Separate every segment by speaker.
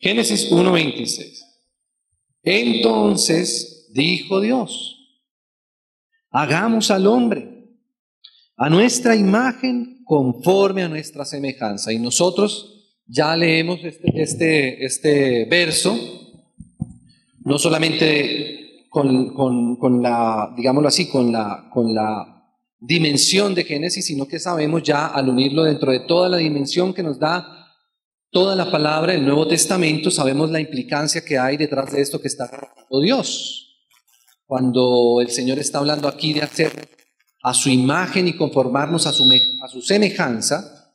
Speaker 1: Génesis 1.26. Entonces dijo Dios, hagamos al hombre a nuestra imagen conforme a nuestra semejanza. Y nosotros ya leemos este, este, este verso,
Speaker 2: no solamente
Speaker 1: con, la, digámoslo así, con la, con la dimensión de Génesis, sino que sabemos ya al unirlo dentro de toda la dimensión que nos da toda la palabra del Nuevo Testamento, sabemos la implicancia que hay detrás de esto que está hablando Dios. Cuando el Señor está hablando aquí de hacer a su imagen y conformarnos a su, a su semejanza,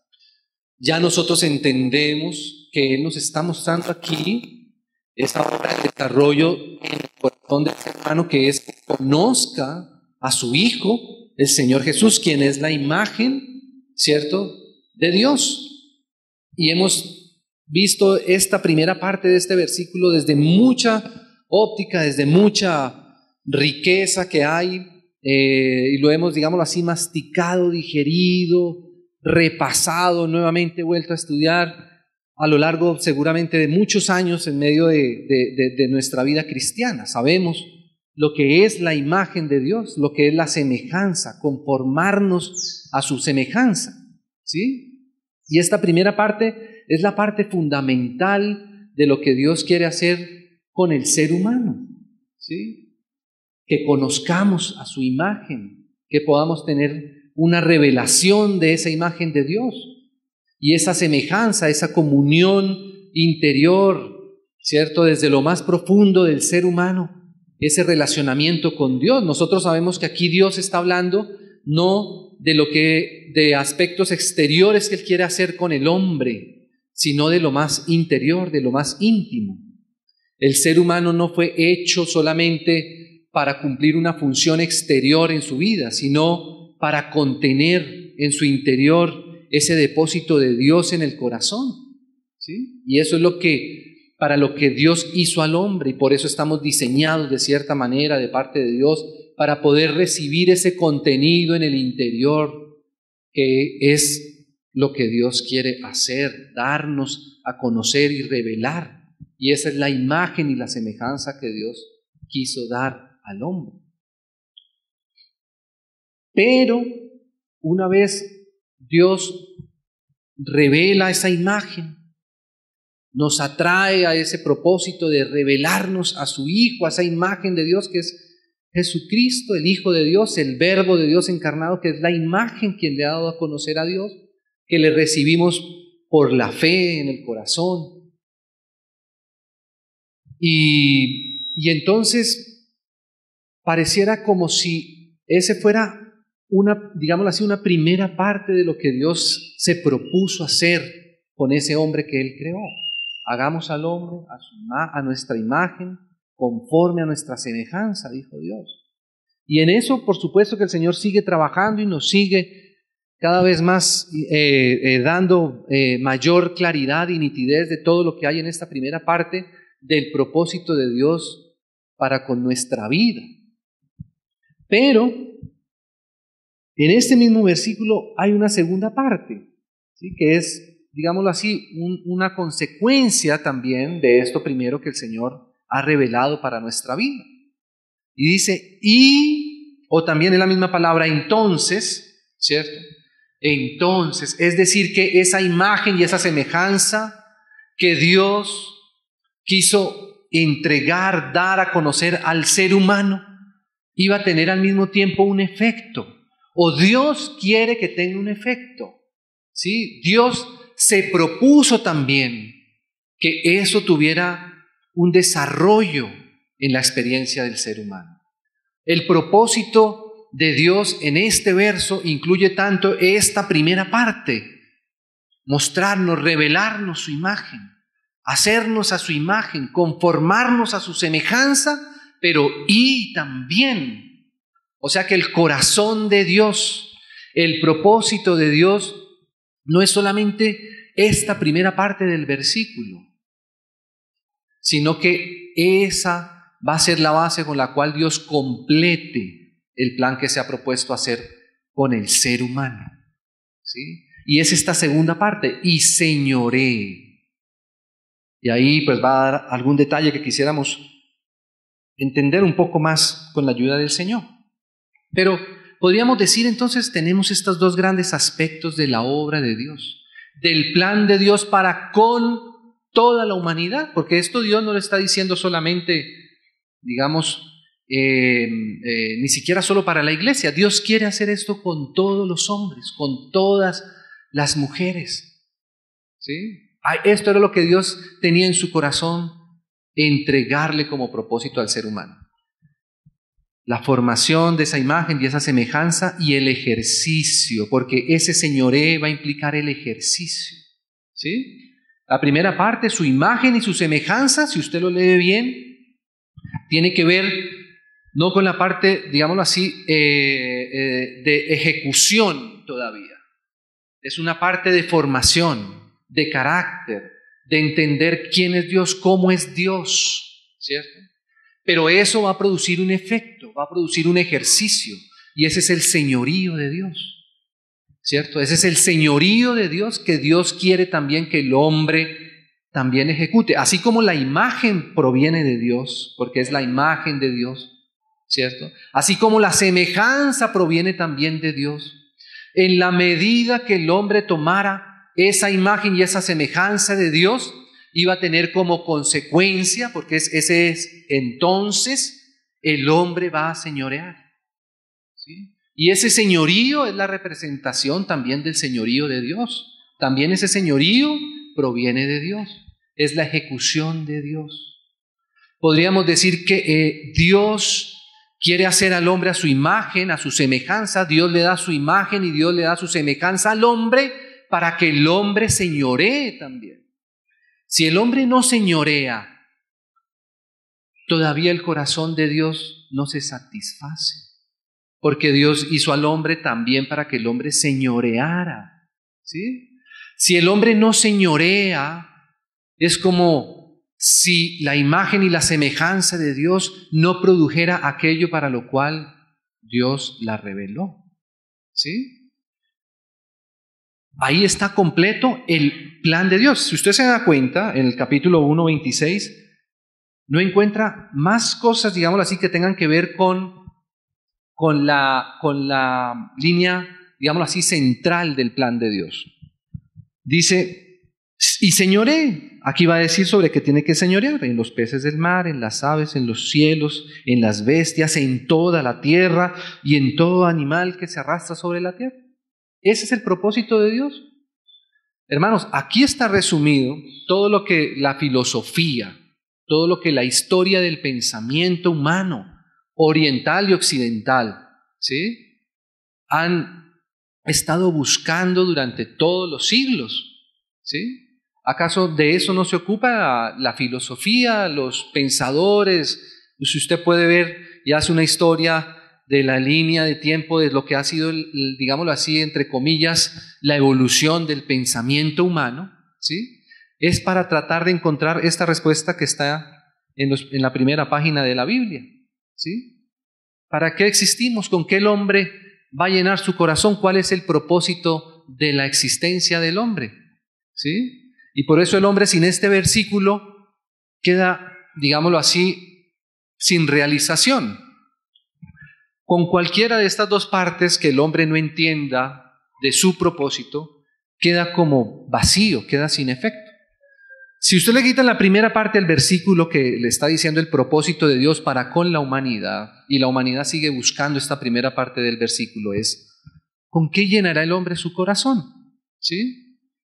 Speaker 1: ya nosotros entendemos que Él nos está mostrando aquí esa obra de desarrollo en el corazón del hermano que es que conozca a su Hijo, el Señor Jesús, quien es la imagen, ¿cierto?, de Dios. Y hemos visto esta primera parte de este versículo desde mucha óptica, desde mucha riqueza que hay, eh, y lo hemos, digámoslo así, masticado, digerido, repasado, nuevamente vuelto a estudiar a lo largo seguramente de muchos años en medio de, de, de nuestra vida cristiana. Sabemos lo que es la imagen de Dios, lo que es la semejanza, conformarnos a su semejanza. ¿Sí? Y esta primera parte es la parte fundamental de lo que Dios quiere hacer con el ser humano. ¿sí? Que conozcamos a su imagen, que podamos tener una revelación de esa imagen de Dios y esa semejanza, esa comunión interior, ¿cierto? Desde lo más profundo del ser humano, ese relacionamiento con Dios. Nosotros sabemos que aquí Dios está hablando no de lo que de aspectos exteriores que él quiere hacer con el hombre, sino de lo más interior, de lo más íntimo. El ser humano no fue hecho solamente para cumplir una función exterior en su vida, sino para contener en su interior ese depósito de Dios en el corazón. ¿sí? Y eso es lo que, para lo que Dios hizo al hombre, y por eso estamos diseñados de cierta manera de parte de Dios, para poder recibir ese contenido en el interior que es lo que Dios quiere hacer, darnos a conocer y revelar. Y esa es la imagen y la semejanza que Dios quiso dar al hombre. Pero una vez Dios revela esa imagen, nos atrae a ese propósito de revelarnos a su Hijo, a esa imagen de Dios que es Jesucristo, el Hijo de Dios, el Verbo de Dios encarnado, que es la imagen quien le ha dado a conocer a Dios que le recibimos por la fe en el corazón. Y, y entonces pareciera como si ese fuera una, digámoslo así, una primera parte de lo que Dios se propuso hacer con ese hombre que Él creó. Hagamos al hombre a, a nuestra imagen, conforme a nuestra semejanza, dijo Dios. Y en eso, por supuesto, que el Señor sigue trabajando y nos sigue cada vez más eh, eh, dando eh, mayor claridad y nitidez de todo lo que hay en esta primera parte del propósito de Dios para con nuestra vida. Pero en este mismo versículo hay una segunda parte, ¿sí? que es, digámoslo así, una consecuencia también de esto primero que el Señor ha revelado para nuestra vida. Y dice, y, o también es la misma palabra entonces, ¿cierto? Entonces, es decir, que esa imagen y esa semejanza que Dios quiso entregar, dar a conocer al ser humano, iba a tener al mismo tiempo un efecto. O Dios quiere que tenga un efecto. ¿sí? Dios se propuso también que eso tuviera un desarrollo en la experiencia del ser humano. El propósito de Dios en este verso incluye tanto esta primera parte, mostrarnos, revelarnos su imagen, hacernos a su imagen, conformarnos a su semejanza, pero y también. O sea que el corazón de Dios, el propósito de Dios, no es solamente esta primera parte del versículo, sino que esa va a ser la base con la cual Dios complete el plan que se ha propuesto hacer con el ser humano. ¿sí? Y es esta segunda parte, y señoré. Y ahí pues va a dar algún detalle que quisiéramos entender un poco más con la ayuda del Señor. Pero podríamos decir entonces tenemos estos dos grandes aspectos de la obra de Dios, del plan de Dios para con toda la humanidad, porque esto Dios no lo está diciendo solamente, digamos, eh, eh, ni siquiera solo para la iglesia. Dios quiere hacer esto con todos los hombres, con todas las mujeres. ¿Sí? Esto era lo que Dios tenía en su corazón, entregarle como propósito al ser humano. La formación de esa imagen y esa semejanza y el ejercicio, porque ese señoré va a implicar el ejercicio. ¿Sí? La primera parte, su imagen y su semejanza, si usted lo lee bien, tiene que ver no con la parte, digámoslo así, eh, eh, de ejecución todavía. Es una parte de formación, de carácter, de entender quién es Dios, cómo es Dios, ¿cierto? Pero eso va a producir un efecto, va a producir un ejercicio, y ese es el señorío de Dios, ¿cierto? Ese es el señorío de Dios que Dios quiere también que el hombre también ejecute, así como la imagen proviene de Dios, porque es la imagen de Dios ¿cierto? Así como la semejanza proviene también de Dios. En la medida que el hombre tomara esa imagen y esa semejanza de Dios, iba a tener como consecuencia, porque ese es entonces, el hombre va a señorear. Y ese señorío es la representación también del señorío de Dios. También ese señorío proviene de Dios, es la ejecución de Dios. Podríamos decir que eh, Dios Quiere hacer al hombre a su imagen, a su semejanza. Dios le da su imagen y Dios le da su semejanza al hombre para que el hombre señoree también. Si el hombre no señorea, todavía el corazón de Dios no se satisface. Porque Dios hizo al hombre también para que el hombre señoreara. ¿sí? Si el hombre no señorea, es como si la imagen y la semejanza de Dios no produjera aquello para lo cual Dios la reveló. ¿Sí? Ahí está completo el plan de Dios. Si usted se da cuenta, en el capítulo 1, 26, no encuentra más cosas, digámoslo así, que tengan que ver con, con, la, con la línea, digámoslo así, central del plan de Dios. Dice, y señoré, Aquí va a decir sobre que tiene que señorear en los peces del mar, en las aves, en los cielos, en las bestias, en toda la tierra y en todo animal que se arrastra sobre la tierra. Ese es el propósito de Dios. Hermanos, aquí está resumido todo lo que la filosofía, todo lo que la historia del pensamiento humano, oriental y occidental, ¿sí? han estado buscando durante todos los siglos. ¿sí? ¿Acaso de eso no se ocupa la filosofía, los pensadores? Pues si usted puede ver y hace una historia de la línea de tiempo de lo que ha sido, digámoslo así, entre comillas, la evolución del pensamiento humano, ¿sí? Es para tratar de encontrar esta respuesta que está en, en la primera página de la Biblia, ¿sí? ¿Para qué existimos? ¿Con qué el hombre va a llenar su corazón? ¿Cuál es el propósito de la existencia del hombre? ¿Sí? Y por eso el hombre sin este versículo queda, digámoslo así, sin realización. Con cualquiera de estas dos partes que el hombre no entienda de su propósito, queda como vacío, queda sin efecto. Si usted le quita la primera parte del versículo que le está diciendo el propósito de Dios para con la humanidad, y la humanidad sigue buscando esta primera parte del versículo, es ¿con qué llenará el hombre su corazón? ¿Sí?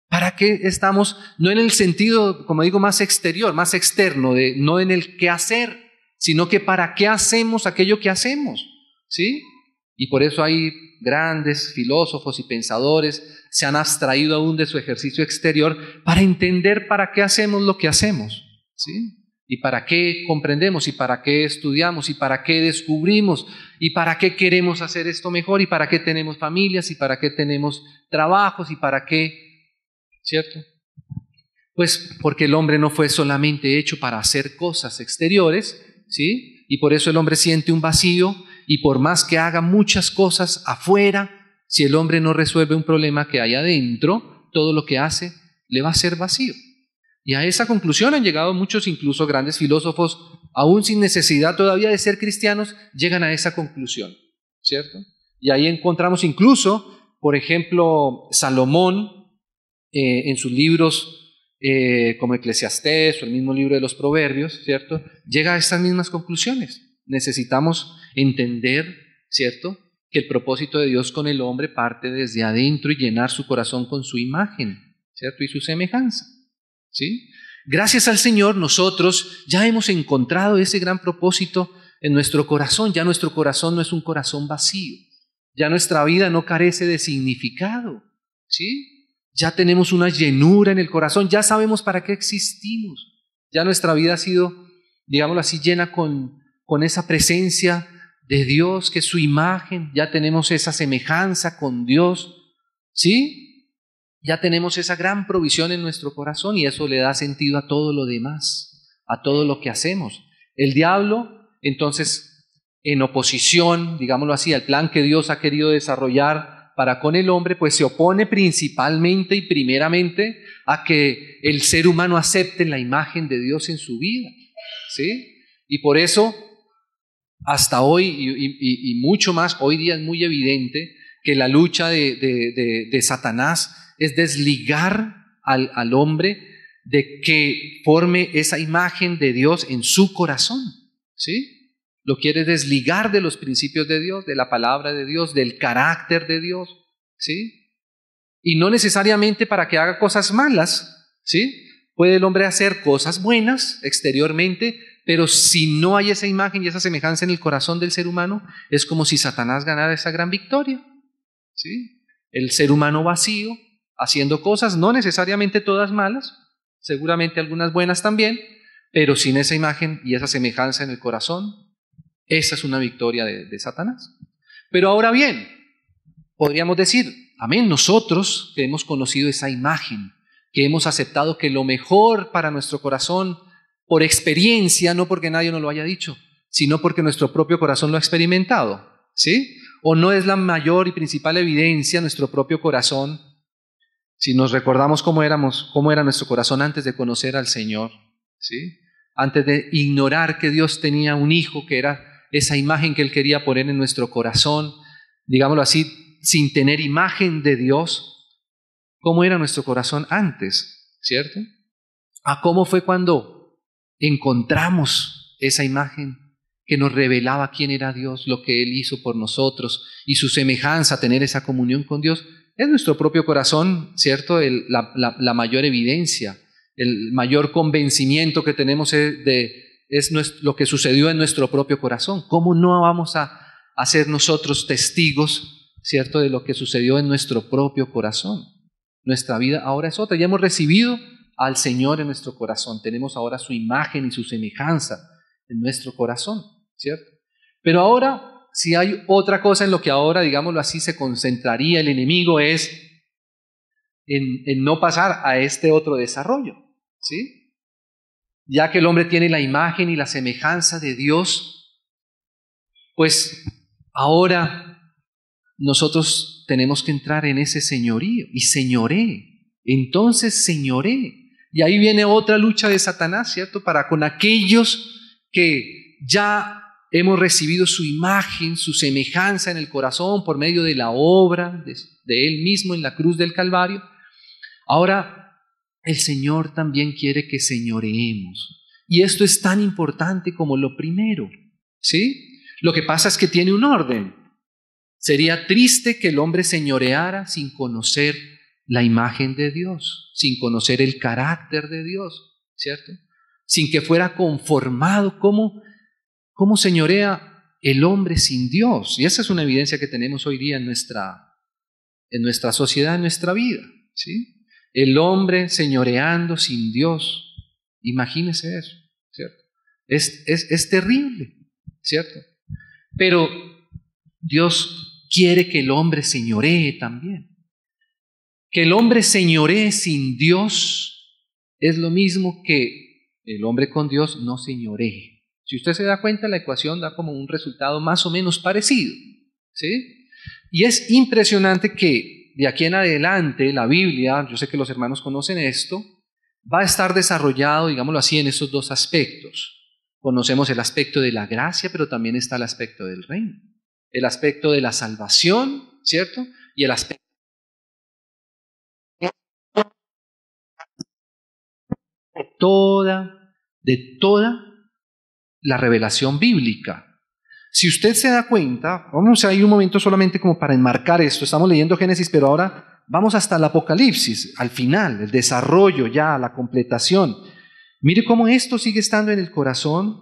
Speaker 1: ¿Para qué estamos, no en el sentido, como digo, más exterior, más externo, de, no en el qué hacer, sino que para qué hacemos aquello que hacemos? ¿Sí? Y por eso hay grandes filósofos y pensadores se han abstraído aún de su ejercicio exterior para entender para qué hacemos lo que hacemos, ¿sí? Y para qué comprendemos, y para qué estudiamos, y para qué descubrimos, y para qué queremos hacer esto mejor, y para qué tenemos familias, y para qué tenemos trabajos, y para qué ¿cierto? Pues porque el hombre no fue solamente hecho para hacer cosas exteriores, ¿sí? Y por eso el hombre siente un vacío y por más que haga muchas cosas afuera, si el hombre no resuelve un problema que hay adentro, todo lo que hace le va a ser vacío. Y a esa conclusión han llegado muchos, incluso grandes filósofos, aún sin necesidad todavía de ser cristianos, llegan a esa conclusión, ¿cierto? Y ahí encontramos incluso, por ejemplo, Salomón, eh, en sus libros eh, como Eclesiastés o el mismo libro de los Proverbios, ¿cierto? Llega a estas mismas conclusiones. Necesitamos entender, ¿cierto? Que el propósito de Dios con el hombre parte desde adentro y llenar su corazón con su imagen, ¿cierto? Y su semejanza, ¿sí? Gracias al Señor nosotros ya hemos encontrado ese gran propósito en nuestro corazón. Ya nuestro corazón no es un corazón vacío. Ya nuestra vida no carece de significado, ¿sí? Ya tenemos una llenura en el corazón, ya sabemos para qué existimos. Ya nuestra vida ha sido, digámoslo así, llena con, con esa presencia de Dios, que es su imagen, ya tenemos esa semejanza con Dios, ¿sí? Ya tenemos esa gran provisión en nuestro corazón y eso le da sentido a todo lo demás, a todo lo que hacemos. El diablo, entonces, en oposición, digámoslo así, al plan que Dios ha querido desarrollar para con el hombre, pues se opone principalmente y primeramente a que el ser humano acepte la imagen de Dios en su vida. ¿sí? Y por eso, hasta hoy, y, mucho más, hoy día es muy evidente que la lucha de, de, de, de Satanás es desligar al, al hombre de que forme esa imagen de Dios en su corazón. ¿Sí? lo quiere desligar de los principios de Dios, de la palabra de Dios, del carácter de Dios, ¿sí? Y no necesariamente para que haga cosas malas, ¿sí? Puede el hombre hacer cosas buenas exteriormente, pero si no hay esa imagen y esa semejanza en el corazón del ser humano, es como si Satanás ganara esa gran victoria, ¿sí? El ser humano vacío, haciendo cosas, no necesariamente todas malas, seguramente algunas buenas también, pero sin esa imagen y esa semejanza en el corazón, esa es una victoria de, Satanás. Pero ahora bien, podríamos decir, amén, nosotros que hemos conocido esa imagen, que hemos aceptado que lo mejor para nuestro corazón, por experiencia, no porque nadie nos lo haya dicho, sino porque nuestro propio corazón lo ha experimentado, ¿sí? ¿O no es la mayor y principal evidencia nuestro propio corazón? Si nos recordamos cómo éramos, cómo era nuestro corazón antes de conocer al Señor, ¿sí? Antes de ignorar que Dios tenía un hijo que era esa imagen que Él quería poner en nuestro corazón, digámoslo así, sin tener imagen de Dios, cómo era nuestro corazón antes, ¿cierto? A cómo fue cuando encontramos esa imagen que nos revelaba quién era Dios, lo que Él hizo por nosotros y su semejanza, tener esa comunión con Dios, es nuestro propio corazón, ¿cierto? la, la, mayor evidencia, el mayor convencimiento que tenemos de, es lo que sucedió en nuestro propio corazón. ¿Cómo no vamos a, hacer ser nosotros testigos, cierto, de lo que sucedió en nuestro propio corazón? Nuestra vida ahora es otra. Ya hemos recibido al Señor en nuestro corazón. Tenemos ahora su imagen y su semejanza en nuestro corazón, ¿cierto? Pero ahora, si hay otra cosa en lo que ahora, digámoslo así, se concentraría el enemigo es en, en no pasar a este otro desarrollo, ¿sí? ya que el hombre tiene la imagen y la semejanza de Dios, pues ahora nosotros tenemos que entrar en ese señorío y señoré. Entonces señoré. Y ahí viene otra lucha de Satanás, ¿cierto? Para con aquellos que ya hemos recibido su imagen, su semejanza en el corazón por medio de la obra de, Él mismo en la cruz del Calvario. Ahora el Señor también quiere que señoreemos. Y esto es tan importante como lo primero, ¿sí? Lo que pasa es que tiene un orden. Sería triste que el hombre señoreara sin conocer la imagen de Dios, sin conocer el carácter de Dios, ¿cierto? Sin que fuera conformado. ¿Cómo, cómo señorea el hombre sin Dios? Y esa es una evidencia que tenemos hoy día en nuestra, en nuestra sociedad, en nuestra vida, ¿sí? el hombre señoreando sin Dios. Imagínese eso, ¿cierto? Es, es, es terrible, ¿cierto? Pero Dios quiere que el hombre señoree también. Que el hombre señoree sin Dios es lo mismo que el hombre con Dios no señoree. Si usted se da cuenta, la ecuación da como un resultado más o menos parecido. ¿sí? Y es impresionante que de aquí en adelante la Biblia, yo sé que los hermanos conocen esto, va a estar desarrollado, digámoslo así, en esos dos aspectos. Conocemos el aspecto de la gracia, pero también está el aspecto del reino. El aspecto de la salvación, ¿cierto? Y el aspecto de toda, de toda la revelación bíblica. Si usted se da cuenta, vamos a ir un momento solamente como para enmarcar esto, estamos leyendo Génesis, pero ahora vamos hasta el Apocalipsis, al final, el desarrollo ya, la completación. Mire cómo esto sigue estando en el corazón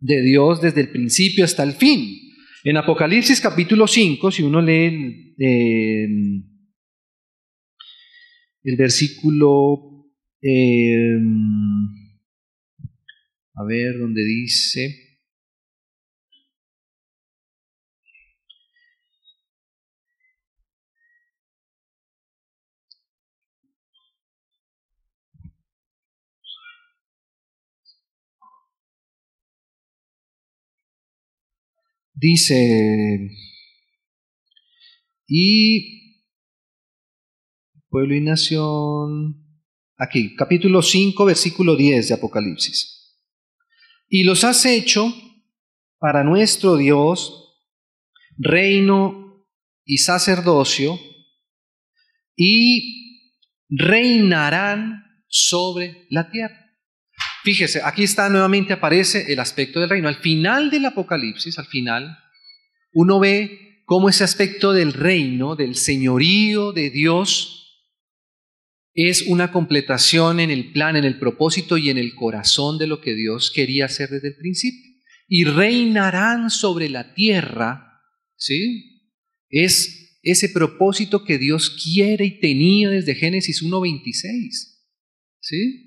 Speaker 1: de Dios desde el principio hasta el fin. En Apocalipsis capítulo 5, si uno lee eh, el, versículo, eh, a ver, dónde dice, Dice, y pueblo y nación, aquí, capítulo 5, versículo 10 de Apocalipsis. Y los has hecho para nuestro Dios, reino y sacerdocio, y reinarán sobre la tierra. Fíjese, aquí está nuevamente aparece el aspecto del reino. Al final del Apocalipsis, al final, uno ve cómo ese aspecto del reino, del señorío de Dios, es una completación en el plan, en el propósito y en el corazón de lo que Dios quería hacer desde el principio. Y reinarán sobre la tierra, ¿sí? Es ese propósito que Dios quiere y tenía desde Génesis 1.26, ¿sí?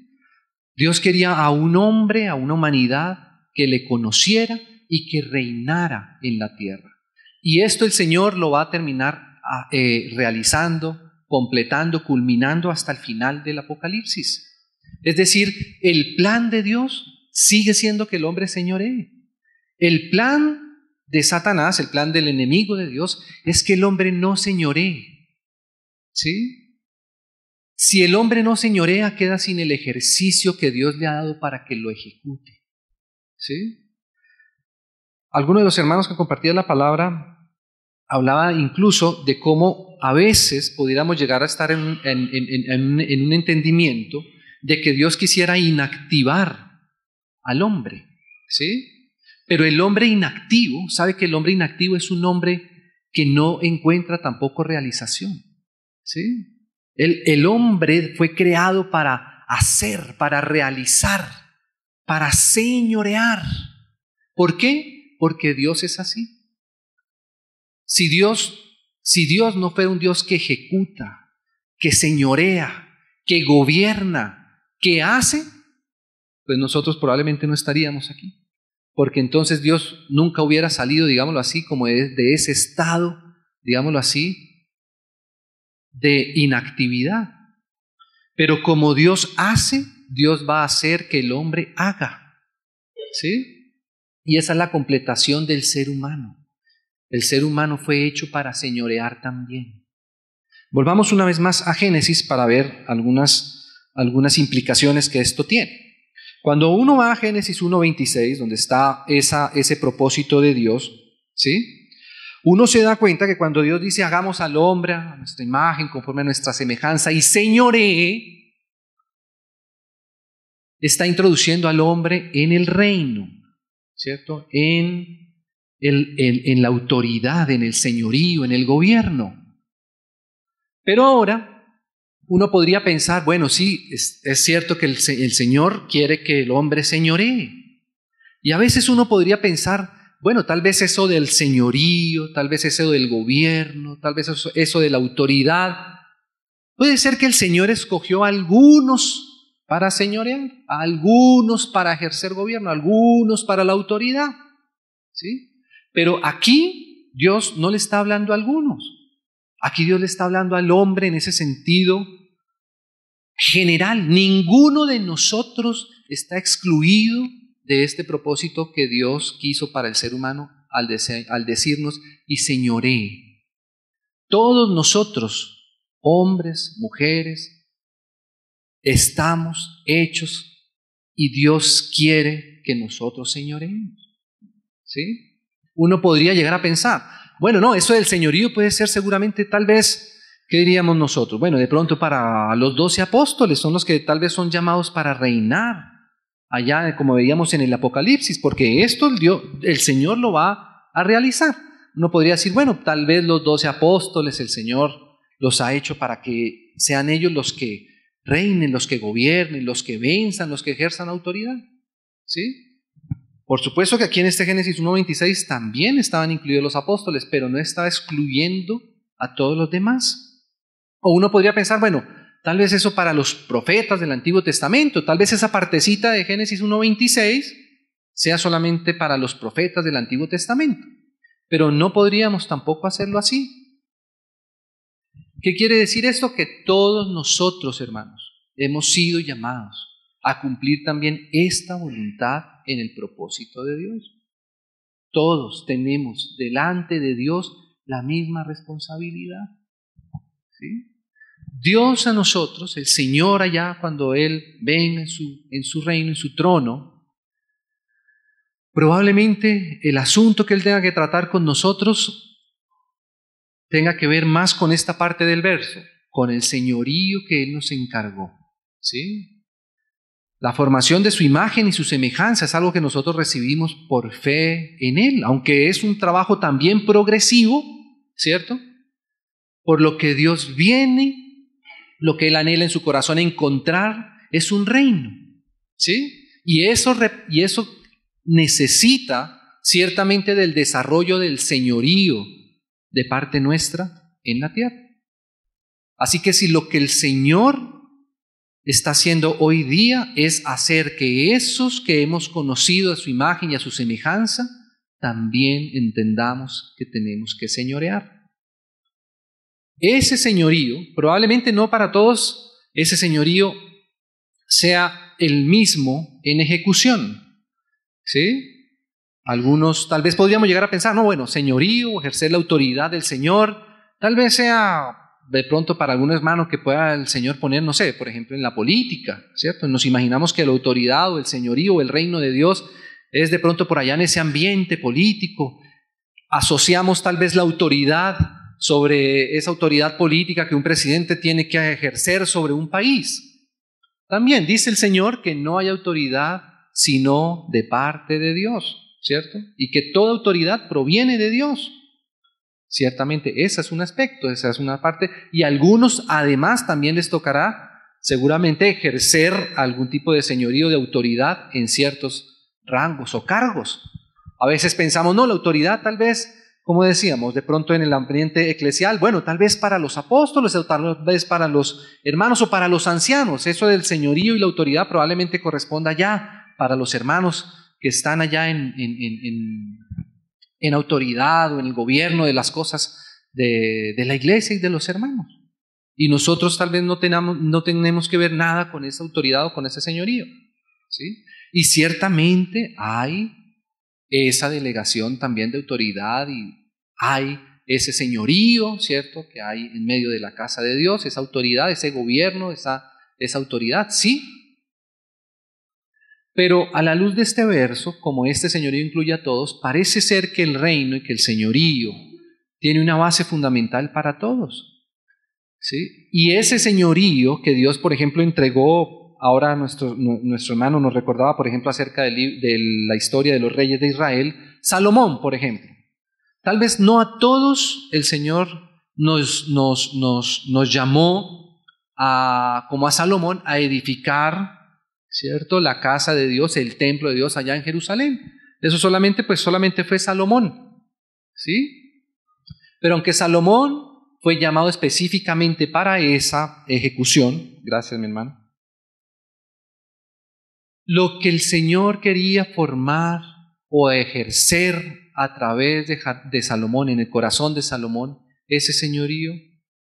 Speaker 1: Dios quería a un hombre, a una humanidad que le conociera y que reinara en la tierra. Y esto el Señor lo va a terminar ah, eh, realizando, completando, culminando hasta el final del Apocalipsis. Es decir, el plan de Dios sigue siendo que el hombre señoree. El plan de Satanás, el plan del enemigo de Dios, es que el hombre no señoree. ¿Sí? Si el hombre no señorea, queda sin el ejercicio que Dios le ha dado para que lo ejecute. ¿Sí? Alguno de los hermanos que compartían la palabra hablaba incluso de cómo a veces pudiéramos llegar a estar en, un entendimiento de que Dios quisiera inactivar al hombre, ¿sí? Pero el hombre inactivo, sabe que el hombre inactivo es un hombre que no encuentra tampoco realización, ¿sí? El, hombre fue creado para hacer, para realizar, para señorear. ¿Por qué? Porque Dios es así. Si Dios, si Dios no fuera un Dios que ejecuta, que señorea, que gobierna, que hace, pues nosotros probablemente no estaríamos aquí. Porque entonces Dios nunca hubiera salido, digámoslo así, como de ese estado, digámoslo así, de inactividad. Pero como Dios hace, Dios va a hacer que el hombre haga. ¿Sí? Y esa es la completación del ser humano. El ser humano fue hecho para señorear también. Volvamos una vez más a Génesis para ver algunas, algunas implicaciones que esto tiene. Cuando uno va a Génesis 1.26, donde está esa, ese propósito de Dios, ¿sí? uno se da cuenta que cuando Dios dice hagamos al hombre a nuestra imagen, conforme a nuestra semejanza y señoree, está introduciendo al hombre en el reino, ¿cierto? En, el, la autoridad, en el señorío, en el gobierno. Pero ahora uno podría pensar, bueno, sí, es, cierto que el, el Señor quiere que el hombre señoree. Y a veces uno podría pensar, bueno, tal vez eso del señorío, tal vez eso del gobierno, tal vez eso, de la autoridad. Puede ser que el Señor escogió a algunos para señorear, a algunos para ejercer gobierno, a algunos para la autoridad. ¿sí? Pero aquí Dios no le está hablando a algunos. Aquí Dios le está hablando al hombre en ese sentido general. Ninguno de nosotros está excluido de este propósito que Dios quiso para el ser humano al, decirnos, y señoré, todos nosotros, hombres, mujeres, estamos hechos y Dios quiere que nosotros señoremos. ¿Sí? Uno podría llegar a pensar, bueno, no, eso del señorío puede ser seguramente tal vez ¿Qué diríamos nosotros? Bueno, de pronto para los doce apóstoles son los que tal vez son llamados para reinar, allá como veíamos en el Apocalipsis, porque esto el, el Señor lo va a realizar. Uno podría decir, bueno, tal vez los doce apóstoles el Señor los ha hecho para que sean ellos los que reinen, los que gobiernen, los que venzan, los que ejerzan autoridad. ¿Sí? Por supuesto que aquí en este Génesis 1.26 también estaban incluidos los apóstoles, pero no está excluyendo a todos los demás. O uno podría pensar, bueno, Tal vez eso para los profetas del Antiguo Testamento, tal vez esa partecita de Génesis 1.26 sea solamente para los profetas del Antiguo Testamento. Pero no podríamos tampoco hacerlo así. ¿Qué quiere decir esto? Que todos nosotros, hermanos, hemos sido llamados a cumplir también esta voluntad en el propósito de Dios. Todos tenemos delante de Dios la misma responsabilidad. ¿Sí? Dios a nosotros, el Señor allá cuando Él venga en su, en su reino, en su trono, probablemente el asunto que Él tenga que tratar con nosotros tenga que ver más con esta parte del verso, con el señorío que Él nos encargó. ¿sí? La formación de su imagen y su semejanza es algo que nosotros recibimos por fe en Él, aunque es un trabajo también progresivo, ¿cierto? Por lo que Dios viene lo que él anhela en su corazón encontrar es un reino. ¿Sí? Y eso, y eso necesita ciertamente del desarrollo del señorío de parte nuestra en la tierra. Así que si lo que el Señor está haciendo hoy día es hacer que esos que hemos conocido a su imagen y a su semejanza, también entendamos que tenemos que señorear ese señorío, probablemente no para todos, ese señorío sea el mismo en ejecución. ¿Sí? Algunos tal vez podríamos llegar a pensar, no, bueno, señorío, ejercer la autoridad del Señor, tal vez sea de pronto para algún hermano que pueda el Señor poner, no sé, por ejemplo, en la política, ¿cierto? Nos imaginamos que la autoridad o el señorío o el reino de Dios es de pronto por allá en ese ambiente político. Asociamos tal vez la autoridad sobre esa autoridad política que un presidente tiene que ejercer sobre un país. También dice el Señor que no hay autoridad sino de parte de Dios, ¿cierto? Y que toda autoridad proviene de Dios. Ciertamente, ese es un aspecto, esa es una parte. Y algunos además también les tocará seguramente ejercer algún tipo de señorío, de autoridad en ciertos rangos o cargos. A veces pensamos, no, la autoridad tal vez como decíamos, de pronto en el ambiente eclesial, bueno, tal vez para los apóstoles, tal vez para los hermanos o para los ancianos, eso del señorío y la autoridad probablemente corresponda ya para los hermanos que están allá en, en, autoridad o en el gobierno de las cosas de, la iglesia y de los hermanos. Y nosotros tal vez no, tenemos no tenemos que ver nada con esa autoridad o con ese señorío. ¿sí? Y ciertamente hay esa delegación también de autoridad y hay ese señorío, ¿cierto?, que hay en medio de la casa de Dios, esa autoridad, ese gobierno, esa, esa autoridad, sí. Pero a la luz de este verso, como este señorío incluye a todos, parece ser que el reino y que el señorío tiene una base fundamental para todos. ¿sí? Y ese señorío que Dios, por ejemplo, entregó, ahora nuestro, nuestro hermano nos recordaba, por ejemplo, acerca de la historia de los reyes de Israel, Salomón, por ejemplo. Tal vez no a todos el Señor nos, nos, nos, nos llamó como a Salomón a edificar ¿cierto? la casa de Dios, el templo de Dios allá en Jerusalén. Eso solamente, pues solamente fue Salomón. ¿Sí? Pero aunque Salomón fue llamado específicamente para esa ejecución, gracias mi hermano, lo que el Señor quería formar o ejercer a través de, Salomón, en el corazón de Salomón, ese señorío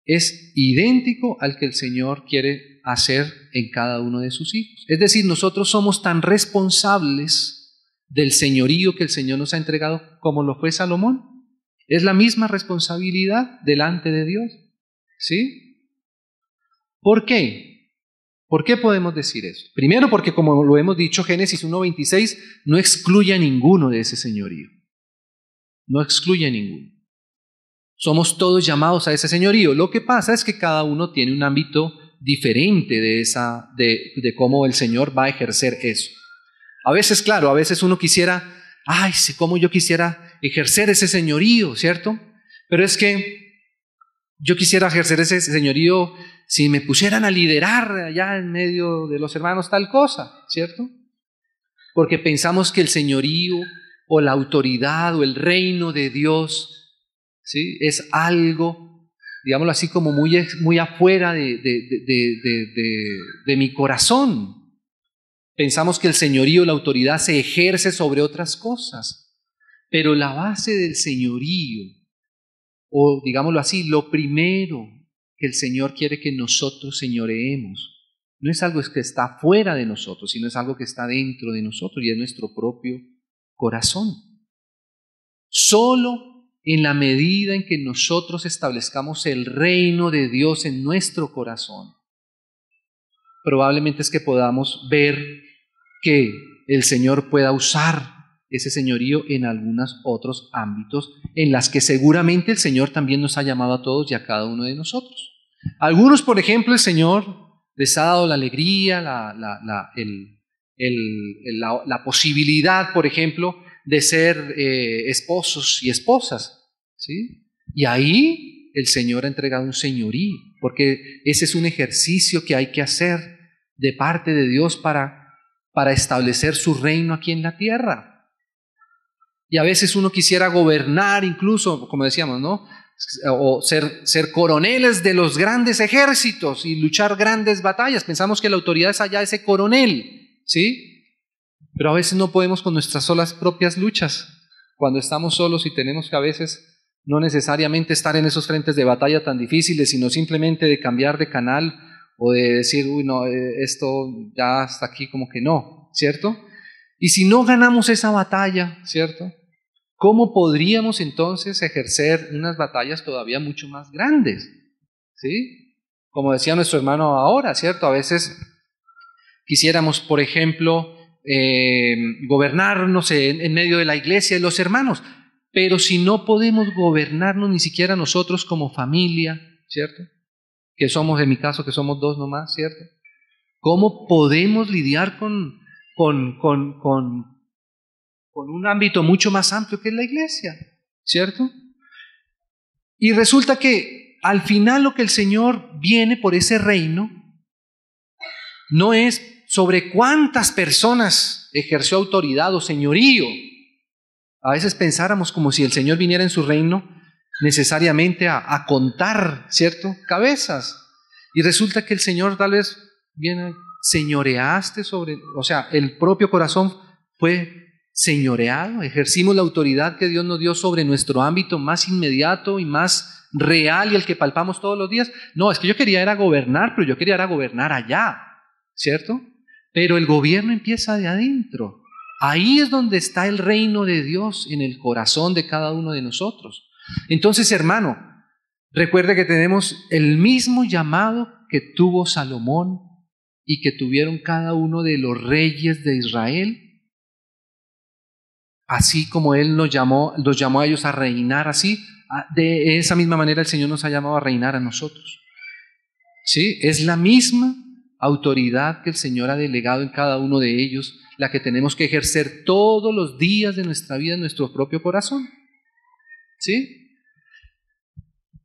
Speaker 1: es idéntico al que el Señor quiere hacer en cada uno de sus hijos. Es decir, nosotros somos tan responsables del señorío que el Señor nos ha entregado como lo fue Salomón. Es la misma responsabilidad delante de Dios. ¿Sí? ¿Por qué? ¿Por qué podemos decir eso? Primero porque, como lo hemos dicho, Génesis 1.26 no excluye a ninguno de ese señorío no excluye a ninguno. Somos todos llamados a ese señorío. Lo que pasa es que cada uno tiene un ámbito diferente de, esa, de, de cómo el Señor va a ejercer eso. A veces, claro, a veces uno quisiera, ay, cómo yo quisiera ejercer ese señorío, ¿cierto? Pero es que yo quisiera ejercer ese señorío si me pusieran a liderar allá en medio de los hermanos tal cosa, ¿cierto? Porque pensamos que el señorío o la autoridad o el reino de Dios, ¿sí? es algo, digámoslo así, como muy, muy afuera de, de, de, de mi corazón. Pensamos que el señorío, la autoridad se ejerce sobre otras cosas, pero la base del señorío, o digámoslo así, lo primero que el Señor quiere que nosotros señoreemos, no es algo que está fuera de nosotros, sino es algo que está dentro de nosotros y es nuestro propio corazón. Solo en la medida en que nosotros establezcamos el reino de Dios en nuestro corazón, probablemente es que podamos ver que el Señor pueda usar ese señorío en algunos otros ámbitos en las que seguramente el Señor también nos ha llamado a todos y a cada uno de nosotros. Algunos, por ejemplo, el Señor les ha dado la alegría, la, el, el, la, la, posibilidad, por ejemplo, de ser eh, esposos y esposas. ¿sí? Y ahí el Señor ha entregado un señorío, porque ese es un ejercicio que hay que hacer de parte de Dios para, para establecer su reino aquí en la tierra. Y a veces uno quisiera gobernar incluso, como decíamos, ¿no? O ser, ser coroneles de los grandes ejércitos y luchar grandes batallas. Pensamos que la autoridad es allá ese coronel. ¿sí? Pero a veces no podemos con nuestras solas propias luchas, cuando estamos solos y tenemos que a veces no necesariamente estar en esos frentes de batalla tan difíciles, sino simplemente de cambiar de canal o de decir, uy, no, eh, esto ya hasta aquí como que no, ¿cierto? Y si no ganamos esa batalla, ¿cierto? ¿Cómo podríamos entonces ejercer unas batallas todavía mucho más grandes? ¿Sí? Como decía nuestro hermano ahora, ¿cierto? A veces Quisiéramos, por ejemplo, eh, gobernarnos en, medio de la iglesia y los hermanos, pero si no podemos gobernarnos ni siquiera nosotros como familia, ¿cierto? Que somos, en mi caso, que somos dos nomás, ¿cierto? ¿Cómo podemos lidiar con, con, con, con, con un ámbito mucho más amplio que es la iglesia, ¿cierto? Y resulta que al final lo que el Señor viene por ese reino no es sobre cuántas personas ejerció autoridad o señorío. A veces pensáramos como si el Señor viniera en su reino necesariamente a, a contar, ¿cierto? Cabezas. Y resulta que el Señor tal vez viene, señoreaste sobre, o sea, el propio corazón fue señoreado, ejercimos la autoridad que Dios nos dio sobre nuestro ámbito más inmediato y más real y el que palpamos todos los días. No, es que yo quería era gobernar, pero yo quería era gobernar allá, ¿cierto? Pero el gobierno empieza de adentro. Ahí es donde está el reino de Dios, en el corazón de cada uno de nosotros. Entonces, hermano, recuerde que tenemos el mismo llamado que tuvo Salomón y que tuvieron cada uno de los reyes de Israel, así como Él nos llamó, los llamó a ellos a reinar así, de esa misma manera el Señor nos ha llamado a reinar a nosotros. ¿Sí? Es la misma autoridad que el Señor ha delegado en cada uno de ellos, la que tenemos que ejercer todos los días de nuestra vida en nuestro propio corazón. ¿Sí?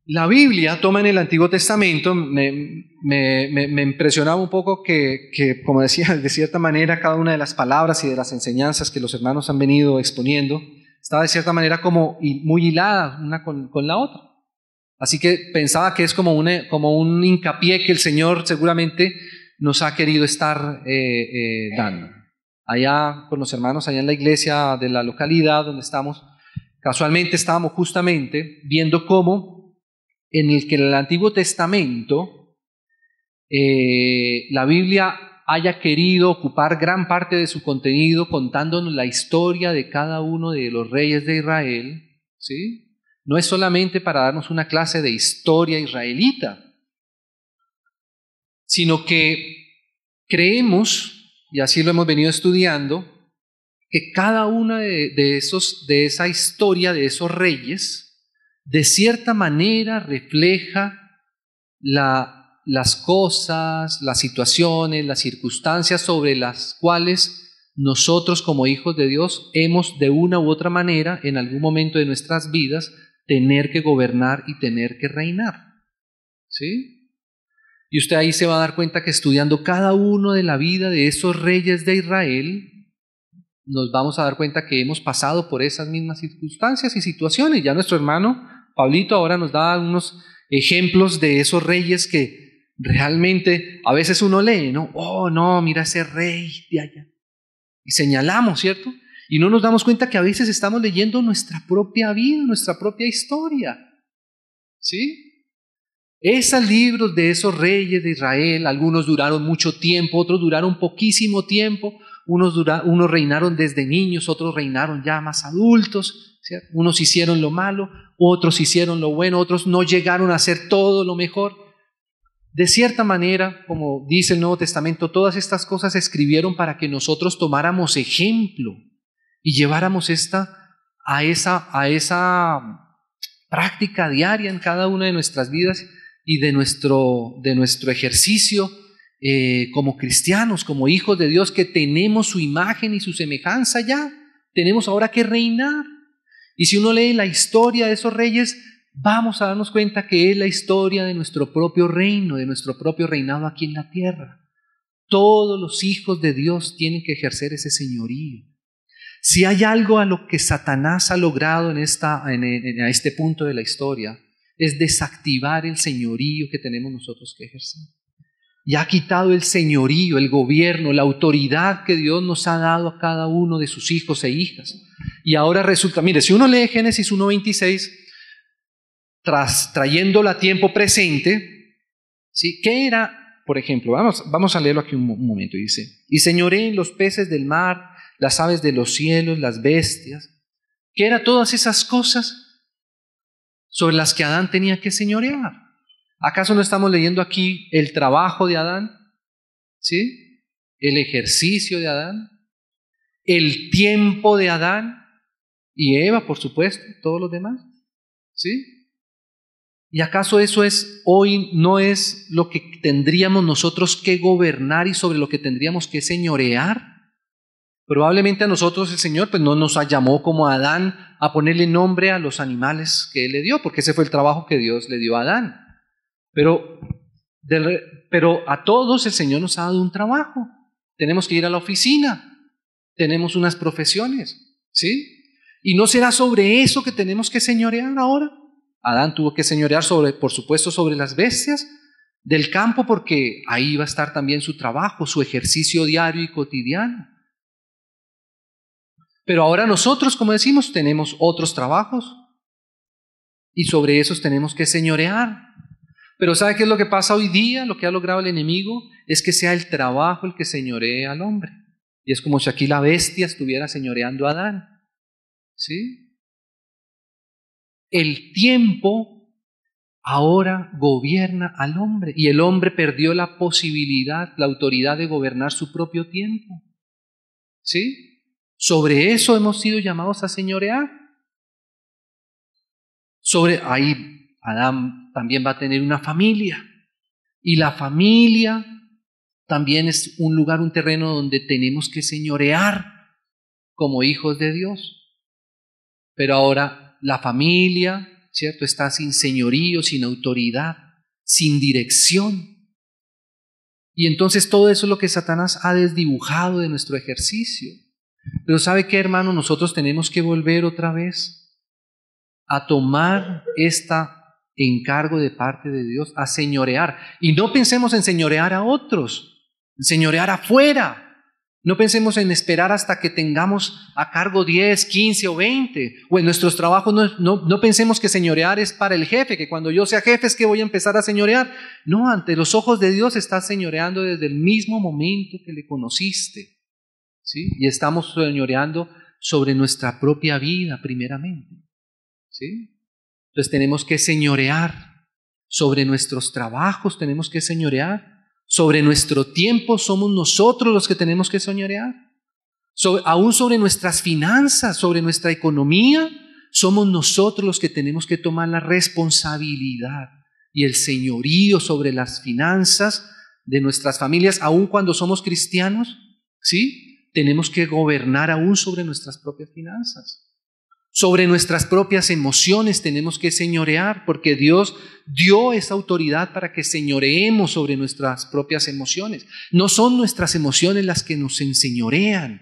Speaker 1: La Biblia toma en el Antiguo Testamento, me, me, me, impresionaba un poco que, que, como decía, de cierta manera cada una de las palabras y de las enseñanzas que los hermanos han venido exponiendo estaba de cierta manera como muy hilada una con, con la otra. Así que pensaba que es como, como un hincapié que el Señor seguramente nos ha querido estar eh, eh, dando. Allá con los hermanos, allá en la iglesia de la localidad donde estamos, casualmente estábamos justamente viendo cómo en el que en el Antiguo Testamento eh, la Biblia haya querido ocupar gran parte de su contenido contándonos la historia de cada uno de los reyes de Israel, ¿sí? No es solamente para darnos una clase de historia israelita, sino que creemos, y así lo hemos venido estudiando, que cada una de, esos, de esa historia, de esos reyes, de cierta manera refleja las cosas, las situaciones, las circunstancias sobre las cuales nosotros como hijos de Dios hemos de una u otra manera en algún momento de nuestras vidas tener que gobernar y tener que reinar. ¿Sí? Y usted ahí se va a dar cuenta que estudiando cada uno de la vida de esos reyes de Israel, nos vamos a dar cuenta que hemos pasado por esas mismas circunstancias y situaciones. Ya nuestro hermano Pablito ahora nos da unos ejemplos de esos reyes que realmente a veces uno lee, ¿no? Oh, no, mira ese rey de allá. Y señalamos, ¿cierto? Y no nos damos cuenta que a veces estamos leyendo nuestra propia vida, nuestra propia historia. ¿Sí? Esos libros de esos reyes de Israel, algunos duraron mucho tiempo, otros duraron poquísimo tiempo, unos, reinaron desde niños, otros reinaron ya más adultos, unos hicieron lo malo, otros hicieron lo bueno, otros no llegaron a hacer todo lo mejor. De cierta manera, como dice el Nuevo Testamento, todas estas cosas se escribieron para que nosotros tomáramos ejemplo y lleváramos esta a esa, a esa práctica diaria en cada una de nuestras vidas y de nuestro, de nuestro ejercicio eh, como cristianos, como hijos de Dios, que tenemos su imagen y su semejanza ya. Tenemos ahora que reinar. Y si uno lee la historia de esos reyes, vamos a darnos cuenta que es la historia de nuestro propio reino, de nuestro propio reinado aquí en la tierra. Todos los hijos de Dios tienen que ejercer ese señorío. Si hay algo a lo que Satanás ha logrado en, esta, en este punto de la historia, es desactivar el señorío que tenemos nosotros que ejercer. Y ha quitado el señorío, el gobierno, la autoridad que Dios nos ha dado a cada uno de sus hijos e hijas. Y ahora resulta, mire, si uno lee Génesis 1.26, tras, trayéndolo a tiempo presente, ¿sí? ¿qué era por ejemplo, vamos, vamos, a leerlo aquí un, momento. Dice, y señoré en los peces del mar, las aves de los cielos, las bestias. ¿Qué era todas esas cosas? sobre las que Adán tenía que señorear. ¿Acaso no estamos leyendo aquí el trabajo de Adán? ¿Sí? El ejercicio de Adán, el tiempo de Adán y Eva, por supuesto, todos los demás. ¿Sí? ¿Y acaso eso es hoy no es lo que tendríamos nosotros que gobernar y sobre lo que tendríamos que señorear? Probablemente a nosotros el Señor pues no nos llamado como Adán a ponerle nombre a los animales que él le dio, porque ese fue el trabajo que Dios le dio a Adán. Pero, pero a todos el Señor nos ha dado un trabajo. Tenemos que ir a la oficina, tenemos unas profesiones, ¿sí? Y no será sobre eso que tenemos que señorear ahora. Adán tuvo que señorear sobre, por supuesto, sobre las bestias del campo, porque ahí va a estar también su trabajo, su ejercicio diario y cotidiano. Pero ahora nosotros, como decimos, tenemos otros trabajos y sobre esos tenemos que señorear. Pero ¿sabe qué es lo que pasa hoy día? Lo que ha logrado el enemigo es que sea el trabajo el que señoree al hombre. Y es como si aquí la bestia estuviera señoreando a Adán. ¿Sí? El tiempo ahora gobierna al hombre y el hombre perdió la posibilidad, la autoridad de gobernar su propio tiempo. ¿Sí? Sobre eso hemos sido llamados a señorear. Sobre ahí Adán también va a tener una familia. Y la familia también es un lugar, un terreno donde tenemos que señorear como hijos de Dios. Pero ahora la familia, ¿cierto? Está sin señorío, sin autoridad, sin dirección. Y entonces todo eso es lo que Satanás ha desdibujado de nuestro ejercicio. Pero ¿sabe qué, hermano? Nosotros tenemos que volver otra vez a tomar esta encargo de parte de Dios, a señorear. Y no pensemos en señorear a otros, señorear afuera. No pensemos en esperar hasta que tengamos a cargo 10, 15 o 20. O en nuestros trabajos no, no, pensemos que señorear es para el jefe, que cuando yo sea jefe es que voy a empezar a señorear. No, ante los ojos de Dios estás señoreando desde el mismo momento que le conociste. ¿sí? Y estamos señoreando sobre nuestra propia vida primeramente, ¿sí? Entonces tenemos que señorear sobre nuestros trabajos, tenemos que señorear sobre nuestro tiempo, somos nosotros los que tenemos que señorear. aún sobre nuestras finanzas, sobre nuestra economía, somos nosotros los que tenemos que tomar la responsabilidad y el señorío sobre las finanzas de nuestras familias, aún cuando somos cristianos, ¿sí? tenemos que gobernar aún sobre nuestras propias finanzas. Sobre nuestras propias emociones tenemos que señorear, porque Dios dio esa autoridad para que señoreemos sobre nuestras propias emociones. No son nuestras emociones las que nos enseñorean,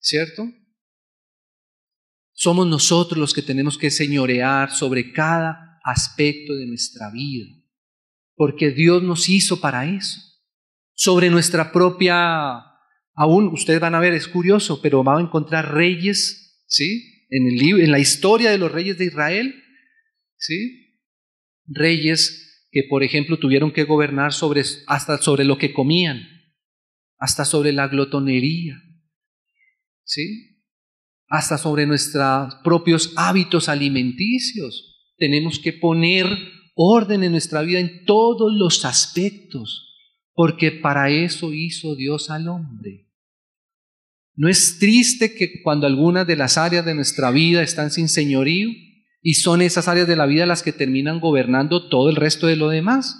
Speaker 1: ¿cierto? Somos nosotros los que tenemos que señorear sobre cada aspecto de nuestra vida, porque Dios nos hizo para eso. Sobre nuestra propia Aún ustedes van a ver, es curioso, pero van a encontrar reyes, ¿sí? En, el, en la historia de los reyes de Israel, ¿sí? Reyes que, por ejemplo, tuvieron que gobernar sobre, hasta sobre lo que comían, hasta sobre la glotonería, ¿sí? Hasta sobre nuestros propios hábitos alimenticios. Tenemos que poner orden en nuestra vida en todos los aspectos, porque para eso hizo Dios al hombre. ¿No es triste que cuando algunas de las áreas de nuestra vida están sin señorío y son esas áreas de la vida las que terminan gobernando todo el resto de lo demás?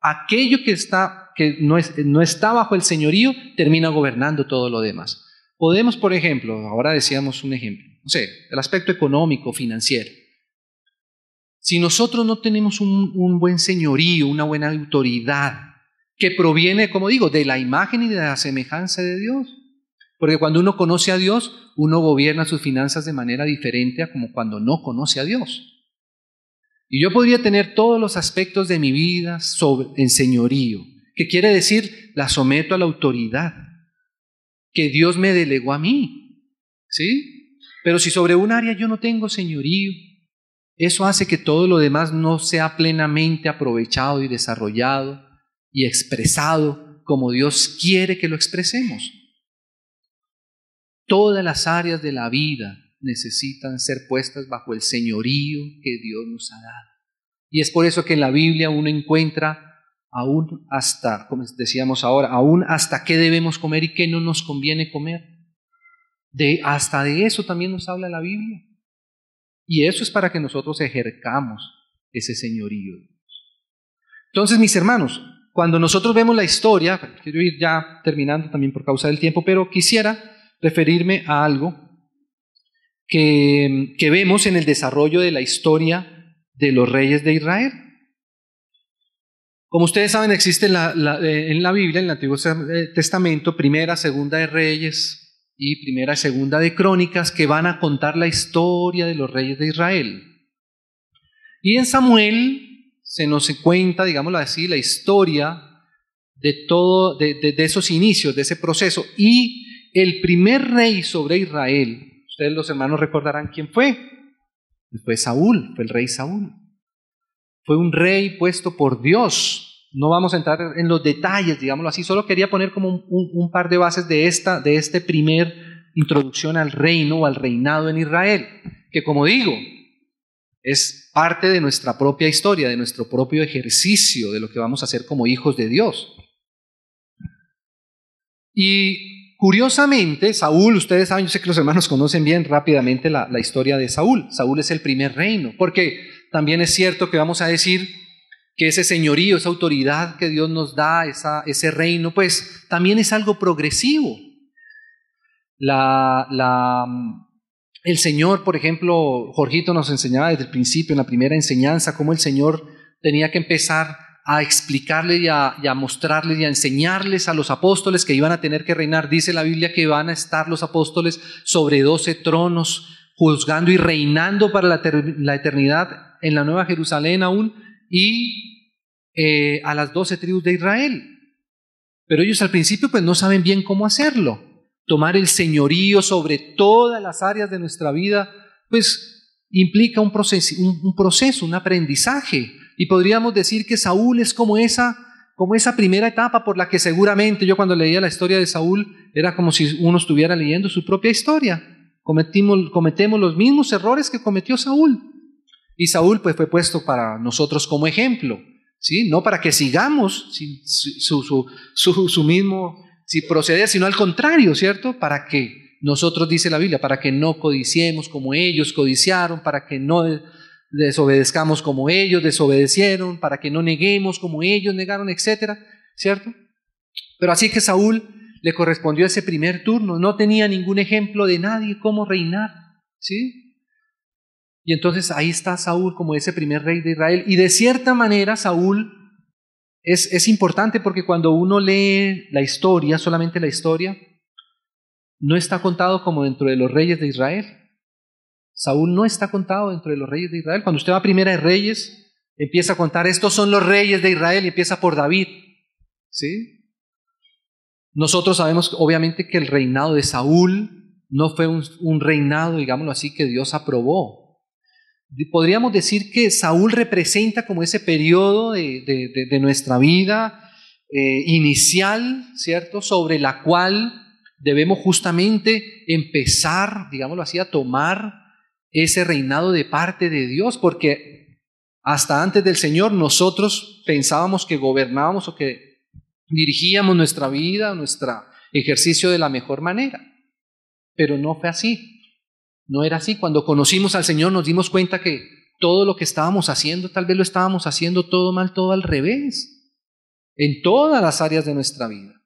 Speaker 1: Aquello que, está, que no, está bajo el señorío termina gobernando todo lo demás. Podemos, por ejemplo, ahora decíamos un ejemplo, sé, el aspecto económico, financiero. Si nosotros no tenemos un, buen señorío, una buena autoridad, que proviene, como digo, de la imagen y de la semejanza de Dios, porque cuando uno conoce a Dios, uno gobierna sus finanzas de manera diferente a como cuando no conoce a Dios. Y yo podría tener todos los aspectos de mi vida sobre, en señorío, que quiere decir la someto a la autoridad que Dios me delegó a mí. ¿Sí? Pero si sobre un área yo no tengo señorío, eso hace que todo lo demás no sea plenamente aprovechado y desarrollado y expresado como Dios quiere que lo expresemos. Todas las áreas de la vida necesitan ser puestas bajo el señorío que Dios nos ha dado. Y es por eso que en la Biblia uno encuentra aún hasta, como decíamos ahora, aún hasta qué debemos comer y qué no nos conviene comer. De, hasta de eso también nos habla la Biblia. Y eso es para que nosotros ejercamos ese señorío. de Dios. Entonces, mis hermanos, cuando nosotros vemos la historia, quiero ir ya terminando también por causa del tiempo, pero quisiera referirme a algo que, que vemos en el desarrollo de la historia de los reyes de Israel. Como ustedes saben, existe en la eh, Biblia, en el Antiguo eh, Testamento, primera, segunda de Reyes y primera segunda de Crónicas que van a contar la historia de los reyes de Israel. Y en Samuel se nos cuenta, digámoslo así, la historia de, todo, de esos inicios, de ese proceso. Y el primer rey sobre Israel, ustedes los hermanos recordarán quién fue, fue Saúl, fue el rey Saúl. Fue un rey puesto por Dios. No vamos a entrar en los detalles, digámoslo así, solo quería poner como un, par de bases de esta, de este primer introducción al reino o al reinado en Israel, que como digo, es parte de nuestra propia historia, de nuestro propio ejercicio, de lo que vamos a hacer como hijos de Dios. Y Curiosamente, Saúl, ustedes saben, yo sé que los hermanos conocen bien rápidamente la, historia de Saúl. Saúl es el primer reino, porque también es cierto que vamos a decir que ese señorío, esa autoridad que Dios nos da, ese reino, pues también es algo progresivo. el Señor, por ejemplo, Jorgito nos enseñaba desde el principio, en la primera enseñanza, cómo el Señor tenía que empezar a explicarle y a, mostrarles y a enseñarles a los apóstoles que iban a tener que reinar. Dice la Biblia que van a estar los apóstoles sobre doce tronos, juzgando y reinando para la, eternidad en la Nueva Jerusalén aún y eh, a las doce tribus de Israel. Pero ellos al principio pues no saben bien cómo hacerlo. Tomar el señorío sobre todas las áreas de nuestra vida pues implica un proceso, un proceso, un aprendizaje y podríamos decir que Saúl es como esa, como esa primera etapa por la que seguramente yo cuando leía la historia de Saúl era como si uno estuviera leyendo su propia historia. cometemos los mismos errores que cometió Saúl. Y Saúl pues fue puesto para nosotros como ejemplo, ¿sí? No para que sigamos su, mismo si proceder, sino al contrario, ¿cierto? Para que nosotros, dice la Biblia, para que no codiciemos como ellos codiciaron, para que no desobedezcamos como ellos desobedecieron, para que no neguemos como ellos negaron, etcétera, ¿Cierto? Pero así que Saúl le correspondió ese primer turno, no tenía ningún ejemplo de nadie cómo reinar, ¿sí? Y entonces ahí está Saúl como ese primer rey de Israel. Y de cierta manera Saúl es, es importante porque cuando uno lee la historia, solamente la historia, no está contado como dentro de los reyes de Israel, Saúl no está contado dentro de los reyes de Israel. Cuando usted va a Primera de Reyes, empieza a contar, estos son los reyes de Israel y empieza por David. ¿Sí? Nosotros sabemos obviamente que el reinado de Saúl no fue un, reinado, digámoslo así, que Dios aprobó. Podríamos decir que Saúl representa como ese periodo de, de, de, nuestra vida eh, inicial, ¿cierto? Sobre la cual debemos justamente empezar, digámoslo así, a tomar ese reinado de parte de Dios, porque hasta antes del Señor nosotros pensábamos que gobernábamos o que dirigíamos nuestra vida, nuestro ejercicio de la mejor manera, pero no fue así. No era así. Cuando conocimos al Señor nos dimos cuenta que todo lo que estábamos haciendo, tal vez lo estábamos haciendo todo mal, todo al revés, en todas las áreas de nuestra vida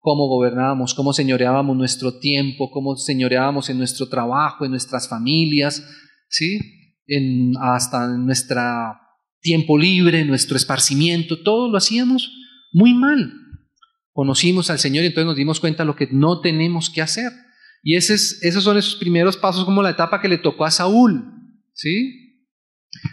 Speaker 1: cómo gobernábamos, cómo señoreábamos nuestro tiempo, cómo señoreábamos en nuestro trabajo, en nuestras familias, ¿sí? En, hasta en nuestro tiempo libre, nuestro esparcimiento, todo lo hacíamos muy mal. Conocimos al Señor y entonces nos dimos cuenta de lo que no tenemos que hacer. Y esos son esos primeros pasos como la etapa que le tocó a Saúl, ¿sí?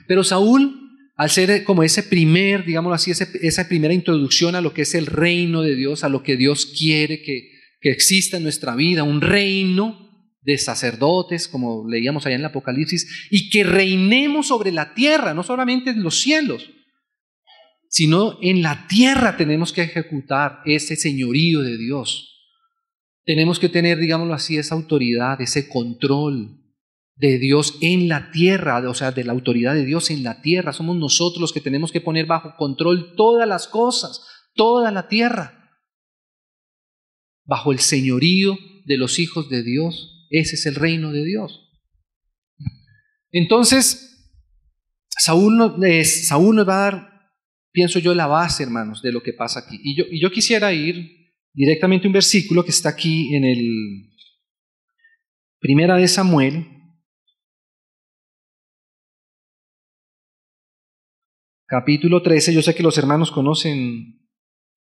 Speaker 1: Pero Saúl al ser como ese primer, digámoslo así, esa primera introducción a lo que es el reino de Dios, a lo que Dios quiere que, que exista en nuestra vida, un reino de sacerdotes, como leíamos allá en el Apocalipsis, y que reinemos sobre la tierra, no solamente en los cielos, sino en la tierra tenemos que ejecutar ese señorío de Dios. Tenemos que tener, digámoslo así, esa autoridad, ese control, de Dios en la tierra, o sea, de la autoridad de Dios en la tierra. Somos nosotros los que tenemos que poner bajo control todas las cosas, toda la tierra, bajo el señorío de los hijos de Dios. Ese es el reino de Dios. Entonces, Saúl, nos va a dar, pienso yo, la base, hermanos, de lo que pasa aquí. Y yo, y yo quisiera ir directamente a un versículo que está aquí en el Primera de Samuel, capítulo 13. Yo sé que los hermanos conocen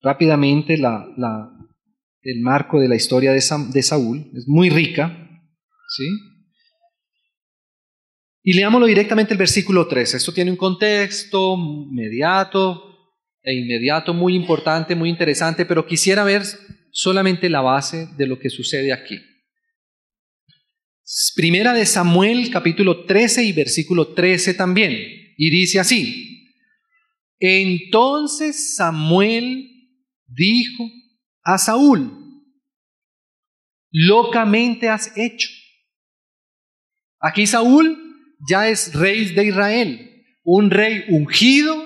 Speaker 1: rápidamente la, la, el marco de la historia de, Saúl, es muy rica. ¿sí? Y leámoslo directamente el versículo 13. Esto tiene un contexto inmediato e inmediato muy importante, muy interesante, pero quisiera ver solamente la base de lo que sucede aquí. Primera de Samuel capítulo 13 y versículo 13 también. Y dice así, entonces Samuel dijo a Saúl, locamente has hecho. Aquí Saúl ya es rey de Israel, un rey ungido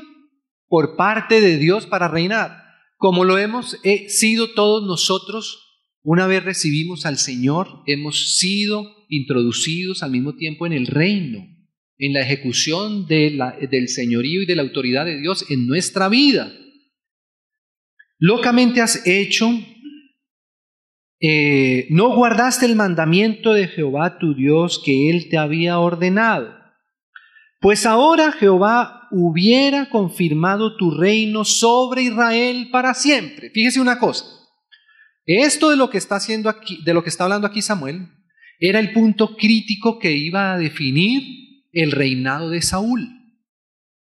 Speaker 1: por parte de Dios para reinar, como lo hemos eh, sido todos nosotros una vez recibimos al Señor, hemos sido introducidos al mismo tiempo en el reino en la ejecución del señorío y de la autoridad de Dios en nuestra vida. Locamente has hecho, eh, no guardaste el mandamiento de Jehová tu Dios que él te había ordenado. Pues ahora Jehová hubiera confirmado tu reino sobre Israel para siempre. Fíjese una cosa. Esto de lo que está haciendo aquí, de lo que está hablando aquí Samuel, era el punto crítico que iba a definir el reinado de Saúl.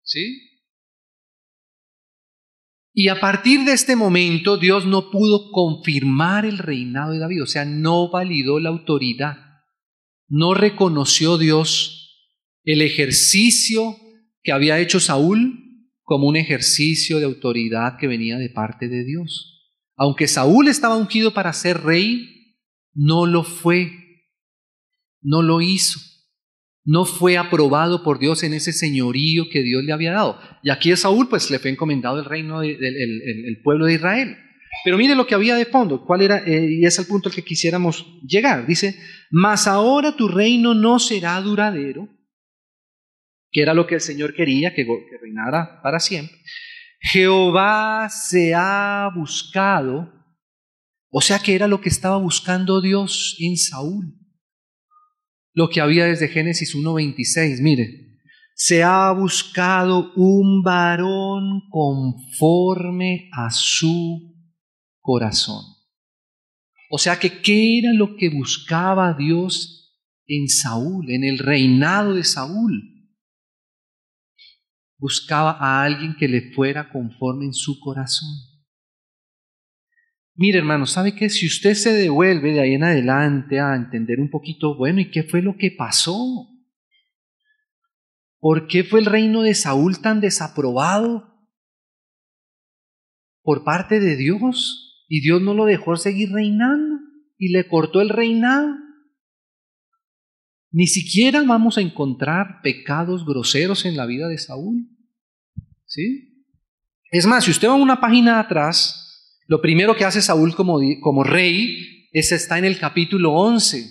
Speaker 1: ¿Sí? Y a partir de este momento Dios no pudo confirmar el reinado de David, o sea, no validó la autoridad, no reconoció Dios el ejercicio que había hecho Saúl como un ejercicio de autoridad que venía de parte de Dios. Aunque Saúl estaba ungido para ser rey, no lo fue, no lo hizo no fue aprobado por Dios en ese señorío que Dios le había dado. Y aquí a Saúl pues le fue encomendado el reino, del pueblo de Israel. Pero mire lo que había de fondo, cuál era, eh, y es el punto al que quisiéramos llegar. Dice, mas ahora tu reino no será duradero, que era lo que el Señor quería, que reinara para siempre. Jehová se ha buscado, o sea que era lo que estaba buscando Dios en Saúl lo que había desde Génesis 1.26. Mire, se ha buscado un varón conforme a su corazón. O sea que, ¿qué era lo que buscaba Dios en Saúl, en el reinado de Saúl? Buscaba a alguien que le fuera conforme en su corazón. Mire, hermano, ¿sabe qué? Si usted se devuelve de ahí en adelante a entender un poquito, bueno, ¿y qué fue lo que pasó? ¿Por qué fue el reino de Saúl tan desaprobado por parte de Dios? Y Dios no lo dejó seguir reinando y le cortó el reinado. Ni siquiera vamos a encontrar pecados groseros en la vida de Saúl. ¿Sí? Es más, si usted va a una página atrás, lo primero que hace Saúl como, rey está en el capítulo 11.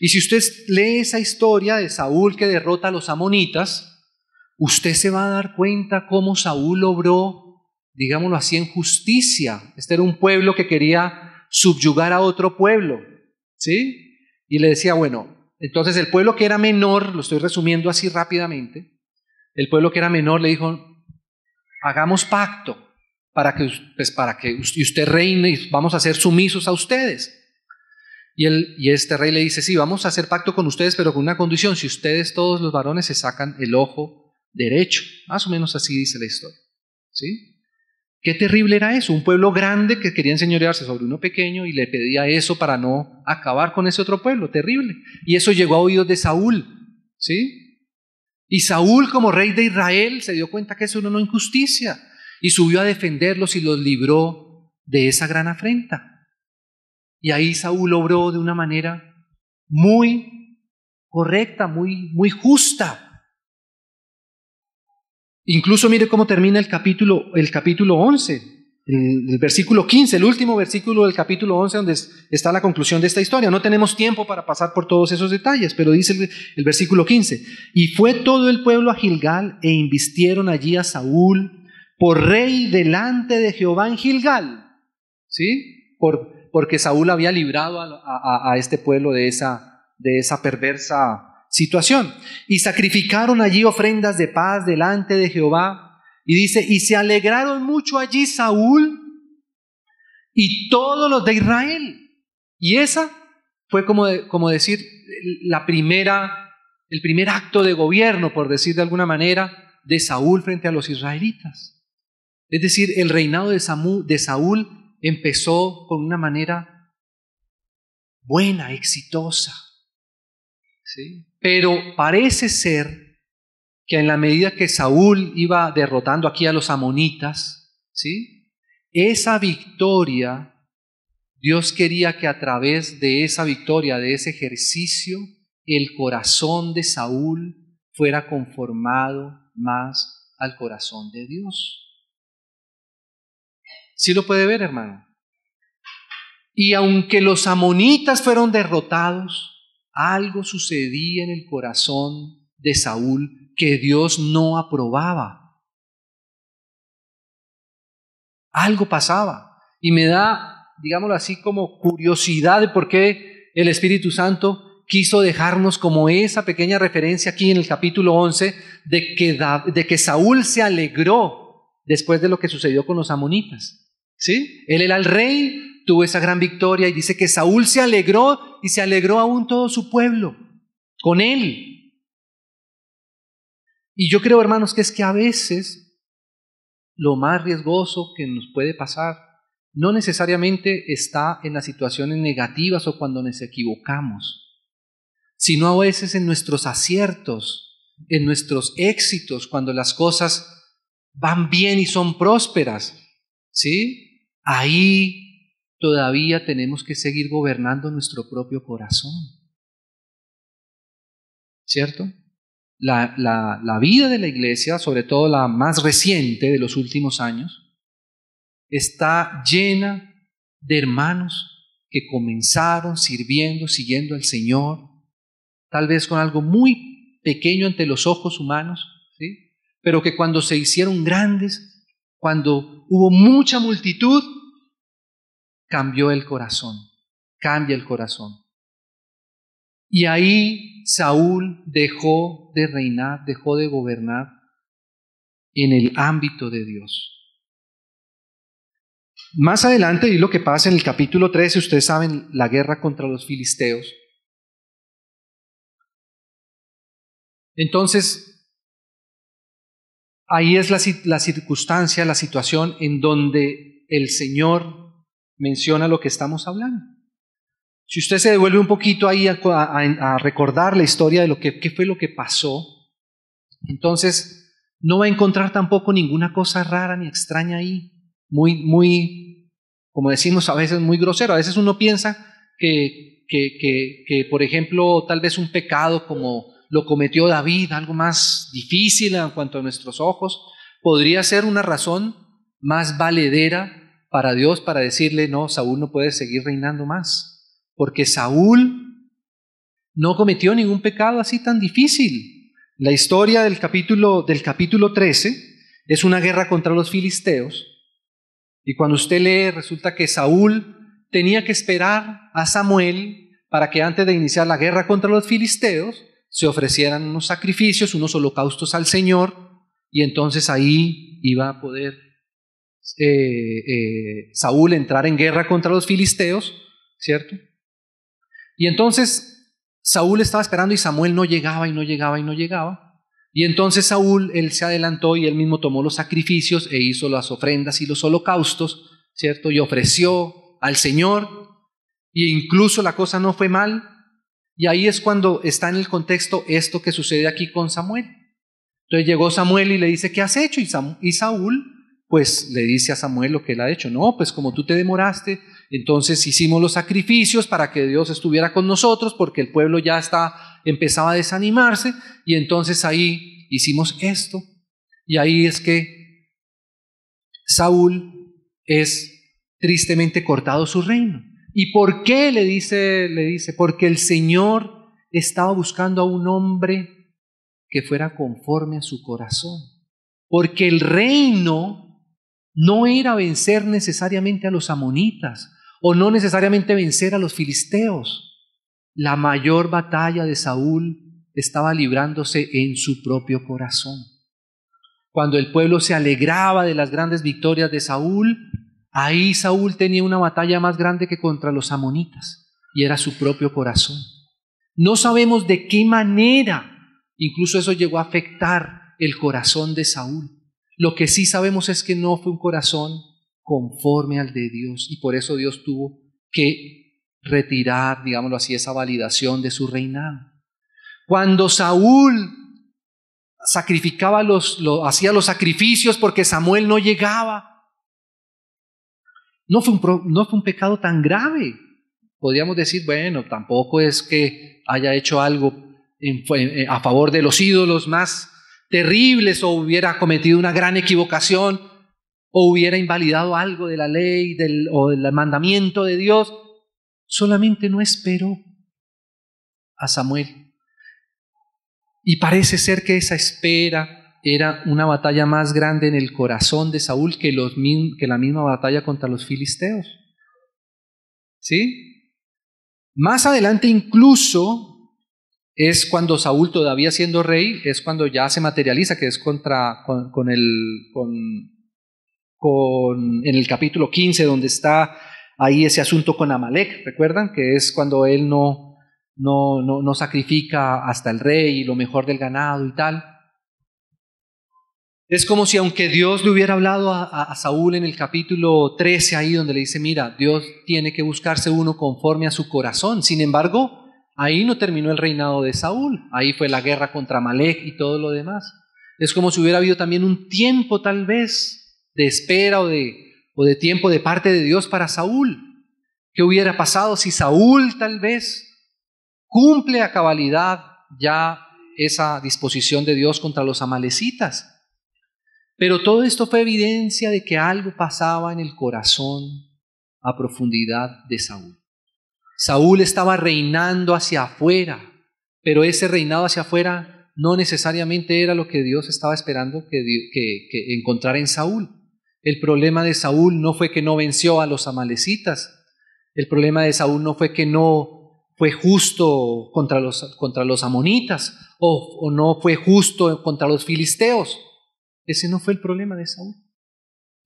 Speaker 1: Y si usted lee esa historia de Saúl que derrota a los amonitas, usted se va a dar cuenta cómo Saúl obró, digámoslo así, en justicia. Este era un pueblo que quería subyugar a otro pueblo, ¿sí? Y le decía, bueno, entonces el pueblo que era menor, lo estoy resumiendo así rápidamente, el pueblo que era menor le dijo, hagamos pacto, para que, pues para que usted reine y vamos a ser sumisos a ustedes. Y, y este rey le dice, sí, vamos a hacer pacto con ustedes, pero con una condición, si ustedes todos los varones se sacan el ojo derecho. Más o menos así dice la historia. ¿Sí? Qué terrible era eso, un pueblo grande que quería enseñorearse sobre uno pequeño y le pedía eso para no acabar con ese otro pueblo, terrible. Y eso llegó a oídos de Saúl, ¿sí? Y Saúl como rey de Israel se dio cuenta que eso era una injusticia y subió a defenderlos y los libró de esa gran afrenta. Y ahí Saúl obró de una manera muy correcta, muy, muy justa. Incluso mire cómo termina el capítulo, el capítulo 11, el, versículo 15, el último versículo del capítulo 11 donde está la conclusión de esta historia. No tenemos tiempo para pasar por todos esos detalles, pero dice el, el versículo 15, y fue todo el pueblo a Gilgal e invistieron allí a Saúl por rey delante de Jehová en Gilgal, ¿sí? Por, porque Saúl había librado a, este pueblo de esa, de esa perversa situación. Y sacrificaron allí ofrendas de paz delante de Jehová. Y dice, y se alegraron mucho allí Saúl y todos los de Israel. Y esa fue como, como decir la primera, el primer acto de gobierno, por decir de alguna manera, de Saúl frente a los israelitas. Es decir, el reinado de, Saúl empezó con una manera buena, exitosa. ¿sí? Pero parece ser que en la medida que Saúl iba derrotando aquí a los amonitas, ¿sí? esa victoria Dios quería que a través de esa victoria, de ese ejercicio, el corazón de Saúl fuera conformado más al corazón de Dios. Si lo puede ver, hermano. Y aunque los amonitas fueron derrotados, algo sucedía en el corazón de Saúl que Dios no aprobaba. Algo pasaba. Y me da, digámoslo así, como curiosidad de por qué el Espíritu Santo quiso dejarnos como esa pequeña referencia aquí en el capítulo 11 de que, de que Saúl se alegró después de lo que sucedió con los amonitas. ¿Sí? Él era el rey, tuvo esa gran victoria y dice que Saúl se alegró y se alegró aún todo su pueblo con él. Y yo creo, hermanos, que es que a veces lo más riesgoso que nos puede pasar no necesariamente está en las situaciones negativas o cuando nos equivocamos, sino a veces en nuestros aciertos, en nuestros éxitos, cuando las cosas van bien y son prósperas. ¿Sí? ahí todavía tenemos que seguir gobernando nuestro propio corazón. ¿Cierto? La, la, la vida de la iglesia, sobre todo la más reciente de los últimos años, está llena de hermanos que comenzaron sirviendo, siguiendo al Señor, tal vez con algo muy pequeño ante los ojos humanos, ¿sí? pero que cuando se hicieron grandes cuando hubo mucha multitud, cambió el corazón, cambia el corazón. Y ahí Saúl dejó de reinar, dejó de gobernar en el ámbito de Dios. Más adelante, y lo que pasa en el capítulo 13, ustedes saben, la guerra contra los filisteos. Entonces, ahí es la, circunstancia, la situación en donde el Señor menciona lo que estamos hablando. Si usted se devuelve un poquito ahí a, recordar la historia de lo que qué fue lo que pasó, entonces no va a encontrar tampoco ninguna cosa rara ni extraña ahí, muy, muy, como decimos a veces, muy grosero. A veces uno piensa que, que, que, que por ejemplo, tal vez un pecado como lo cometió David, algo más difícil en cuanto a nuestros ojos, podría ser una razón más valedera para Dios para decirle, no, Saúl no puede seguir reinando más, porque Saúl no cometió ningún pecado así tan difícil. La historia del capítulo, del capítulo 13 es una guerra contra los filisteos, y cuando usted lee resulta que Saúl tenía que esperar a Samuel para que antes de iniciar la guerra contra los filisteos, se ofrecieran unos sacrificios, unos holocaustos al Señor, y entonces ahí iba a poder eh, eh, Saúl entrar en guerra contra los filisteos, ¿cierto? Y entonces Saúl estaba esperando y Samuel no llegaba y no llegaba y no llegaba. Y entonces Saúl, él se adelantó y él mismo tomó los sacrificios e hizo las ofrendas y los holocaustos, ¿cierto? Y ofreció al Señor. e incluso la cosa no fue mal, y ahí es cuando está en el contexto esto que sucede aquí con Samuel. Entonces llegó Samuel y le dice, ¿qué has hecho? Y, Saúl, pues le dice a Samuel lo que él ha hecho. No, pues como tú te demoraste, entonces hicimos los sacrificios para que Dios estuviera con nosotros, porque el pueblo ya está, empezaba a desanimarse, y entonces ahí hicimos esto. Y ahí es que Saúl es tristemente cortado su reino. ¿Y por qué le dice, le dice? Porque el Señor estaba buscando a un hombre que fuera conforme a su corazón. Porque el reino no era vencer necesariamente a los amonitas o no necesariamente vencer a los filisteos. La mayor batalla de Saúl estaba librándose en su propio corazón. Cuando el pueblo se alegraba de las grandes victorias de Saúl, Ahí Saúl tenía una batalla más grande que contra los amonitas, y era su propio corazón. No sabemos de qué manera, incluso eso llegó a afectar el corazón de Saúl. Lo que sí sabemos es que no fue un corazón conforme al de Dios, y por eso Dios tuvo que retirar, digámoslo así, esa validación de su reinado. Cuando Saúl sacrificaba los, hacía los sacrificios porque Samuel no llegaba. No fue, un, pecado tan grave. Podríamos decir, bueno, tampoco es que haya hecho algo a favor de los ídolos más terribles o hubiera cometido una gran equivocación o hubiera invalidado algo de la ley o del mandamiento de Dios. Solamente no esperó a Samuel. Y parece ser que esa espera era una batalla más grande en el corazón de Saúl que, la misma batalla contra los filisteos. ¿Sí? Más adelante incluso es cuando Saúl todavía siendo rey, es cuando ya se materializa, que es contra, con, el, con, con, en el capítulo 15, donde está ahí ese asunto con Amalek, ¿recuerdan? Que es cuando él no, no, no, no sacrifica hasta el rey y lo mejor del ganado y tal. Es como si aunque Dios le hubiera hablado a, Saúl en el capítulo 13, ahí donde le dice, mira, Dios tiene que buscarse uno conforme a su corazón. Sin embargo, ahí no terminó el reinado de Saúl. Ahí fue la guerra contra Malek y todo lo demás. Es como si hubiera habido también un tiempo tal vez de espera o de, o de tiempo de parte de Dios para Saúl. ¿Qué hubiera pasado si Saúl tal vez cumple a cabalidad ya esa disposición de Dios contra los amalecitas? Pero todo esto fue evidencia de que algo pasaba en el corazón a profundidad de Saúl. Saúl estaba reinando hacia afuera, pero ese reinado hacia afuera no necesariamente era lo que Dios estaba esperando que, que, encontrara en Saúl. El problema de Saúl no fue que no venció a los amalecitas, el problema de Saúl no fue que no fue justo contra los, contra amonitas o no fue justo contra los filisteos. Ese no fue el problema de Saúl.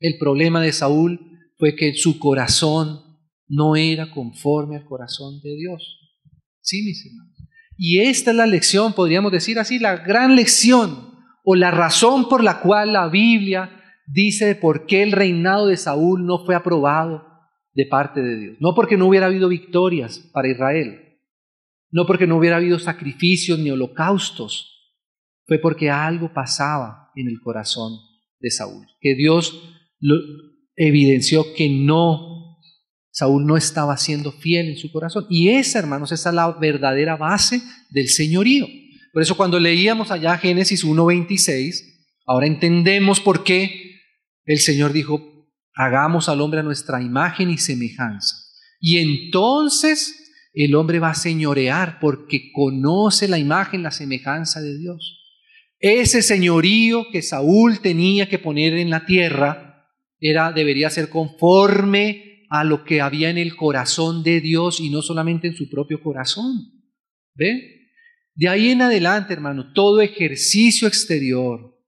Speaker 1: El problema de Saúl fue que su corazón no era conforme al corazón de Dios. Sí, mis hermanos. Y esta es la lección, podríamos decir así, la gran lección o la razón por la cual la Biblia dice por qué el reinado de Saúl no fue aprobado de parte de Dios. No porque no hubiera habido victorias para Israel, no porque no hubiera habido sacrificios ni holocaustos, fue porque algo pasaba en el corazón de Saúl, que Dios evidenció que no, Saúl no estaba siendo fiel en su corazón. Y esa, hermanos, esa es la verdadera base del señorío. Por eso cuando leíamos allá Génesis 1.26, ahora entendemos por qué el Señor dijo, hagamos al hombre a nuestra imagen y semejanza. Y entonces el hombre va a señorear porque conoce la imagen, la semejanza de Dios. Ese señorío que Saúl tenía que poner en la tierra era, debería ser conforme a lo que había en el corazón de Dios y no solamente en su propio corazón. ¿Ve? De ahí en adelante, hermano, todo ejercicio exterior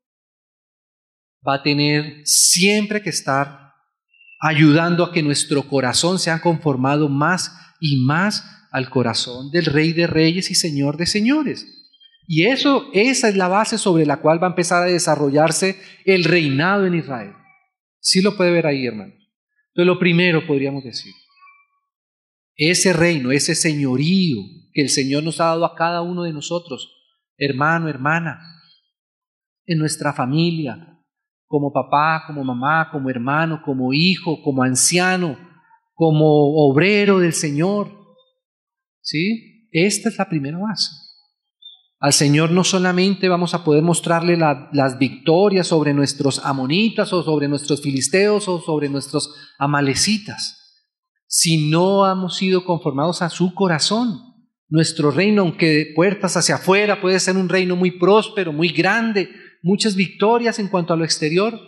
Speaker 1: va a tener siempre que estar ayudando a que nuestro corazón sea conformado más y más al corazón del Rey de Reyes y Señor de Señores. Y eso, esa es la base sobre la cual va a empezar a desarrollarse el reinado en Israel. Sí lo puede ver ahí, hermano. Entonces, lo primero podríamos decir, ese reino, ese señorío que el Señor nos ha dado a cada uno de nosotros, hermano, hermana, en nuestra familia, como papá, como mamá, como hermano, como hijo, como anciano, como obrero del Señor. ¿Sí? Esta es la primera base. Al Señor no solamente vamos a poder mostrarle las victorias sobre nuestros amonitas o sobre nuestros filisteos o sobre nuestros amalecitas, si no hemos sido conformados a su corazón. Nuestro reino, aunque de puertas hacia afuera, puede ser un reino muy próspero, muy grande, muchas victorias en cuanto a lo exterior,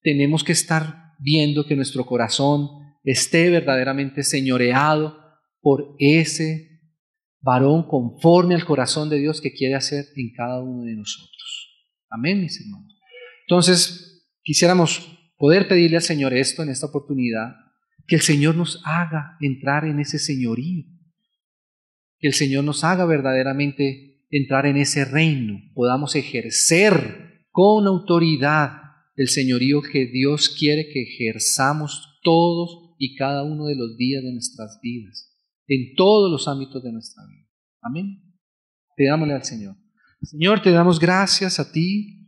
Speaker 1: tenemos que estar viendo que nuestro corazón esté verdaderamente señoreado por ese varón conforme al corazón de Dios que quiere hacer en cada uno de nosotros. Amén, mis hermanos. Entonces, quisiéramos poder pedirle al Señor esto en esta oportunidad, que el Señor nos haga entrar en ese señorío, que el Señor nos haga verdaderamente entrar en ese reino, podamos ejercer con autoridad el señorío que Dios quiere que ejerzamos todos y cada uno de los días de nuestras vidas en todos los ámbitos de nuestra vida. Amén. damos al Señor. Señor, te damos gracias a ti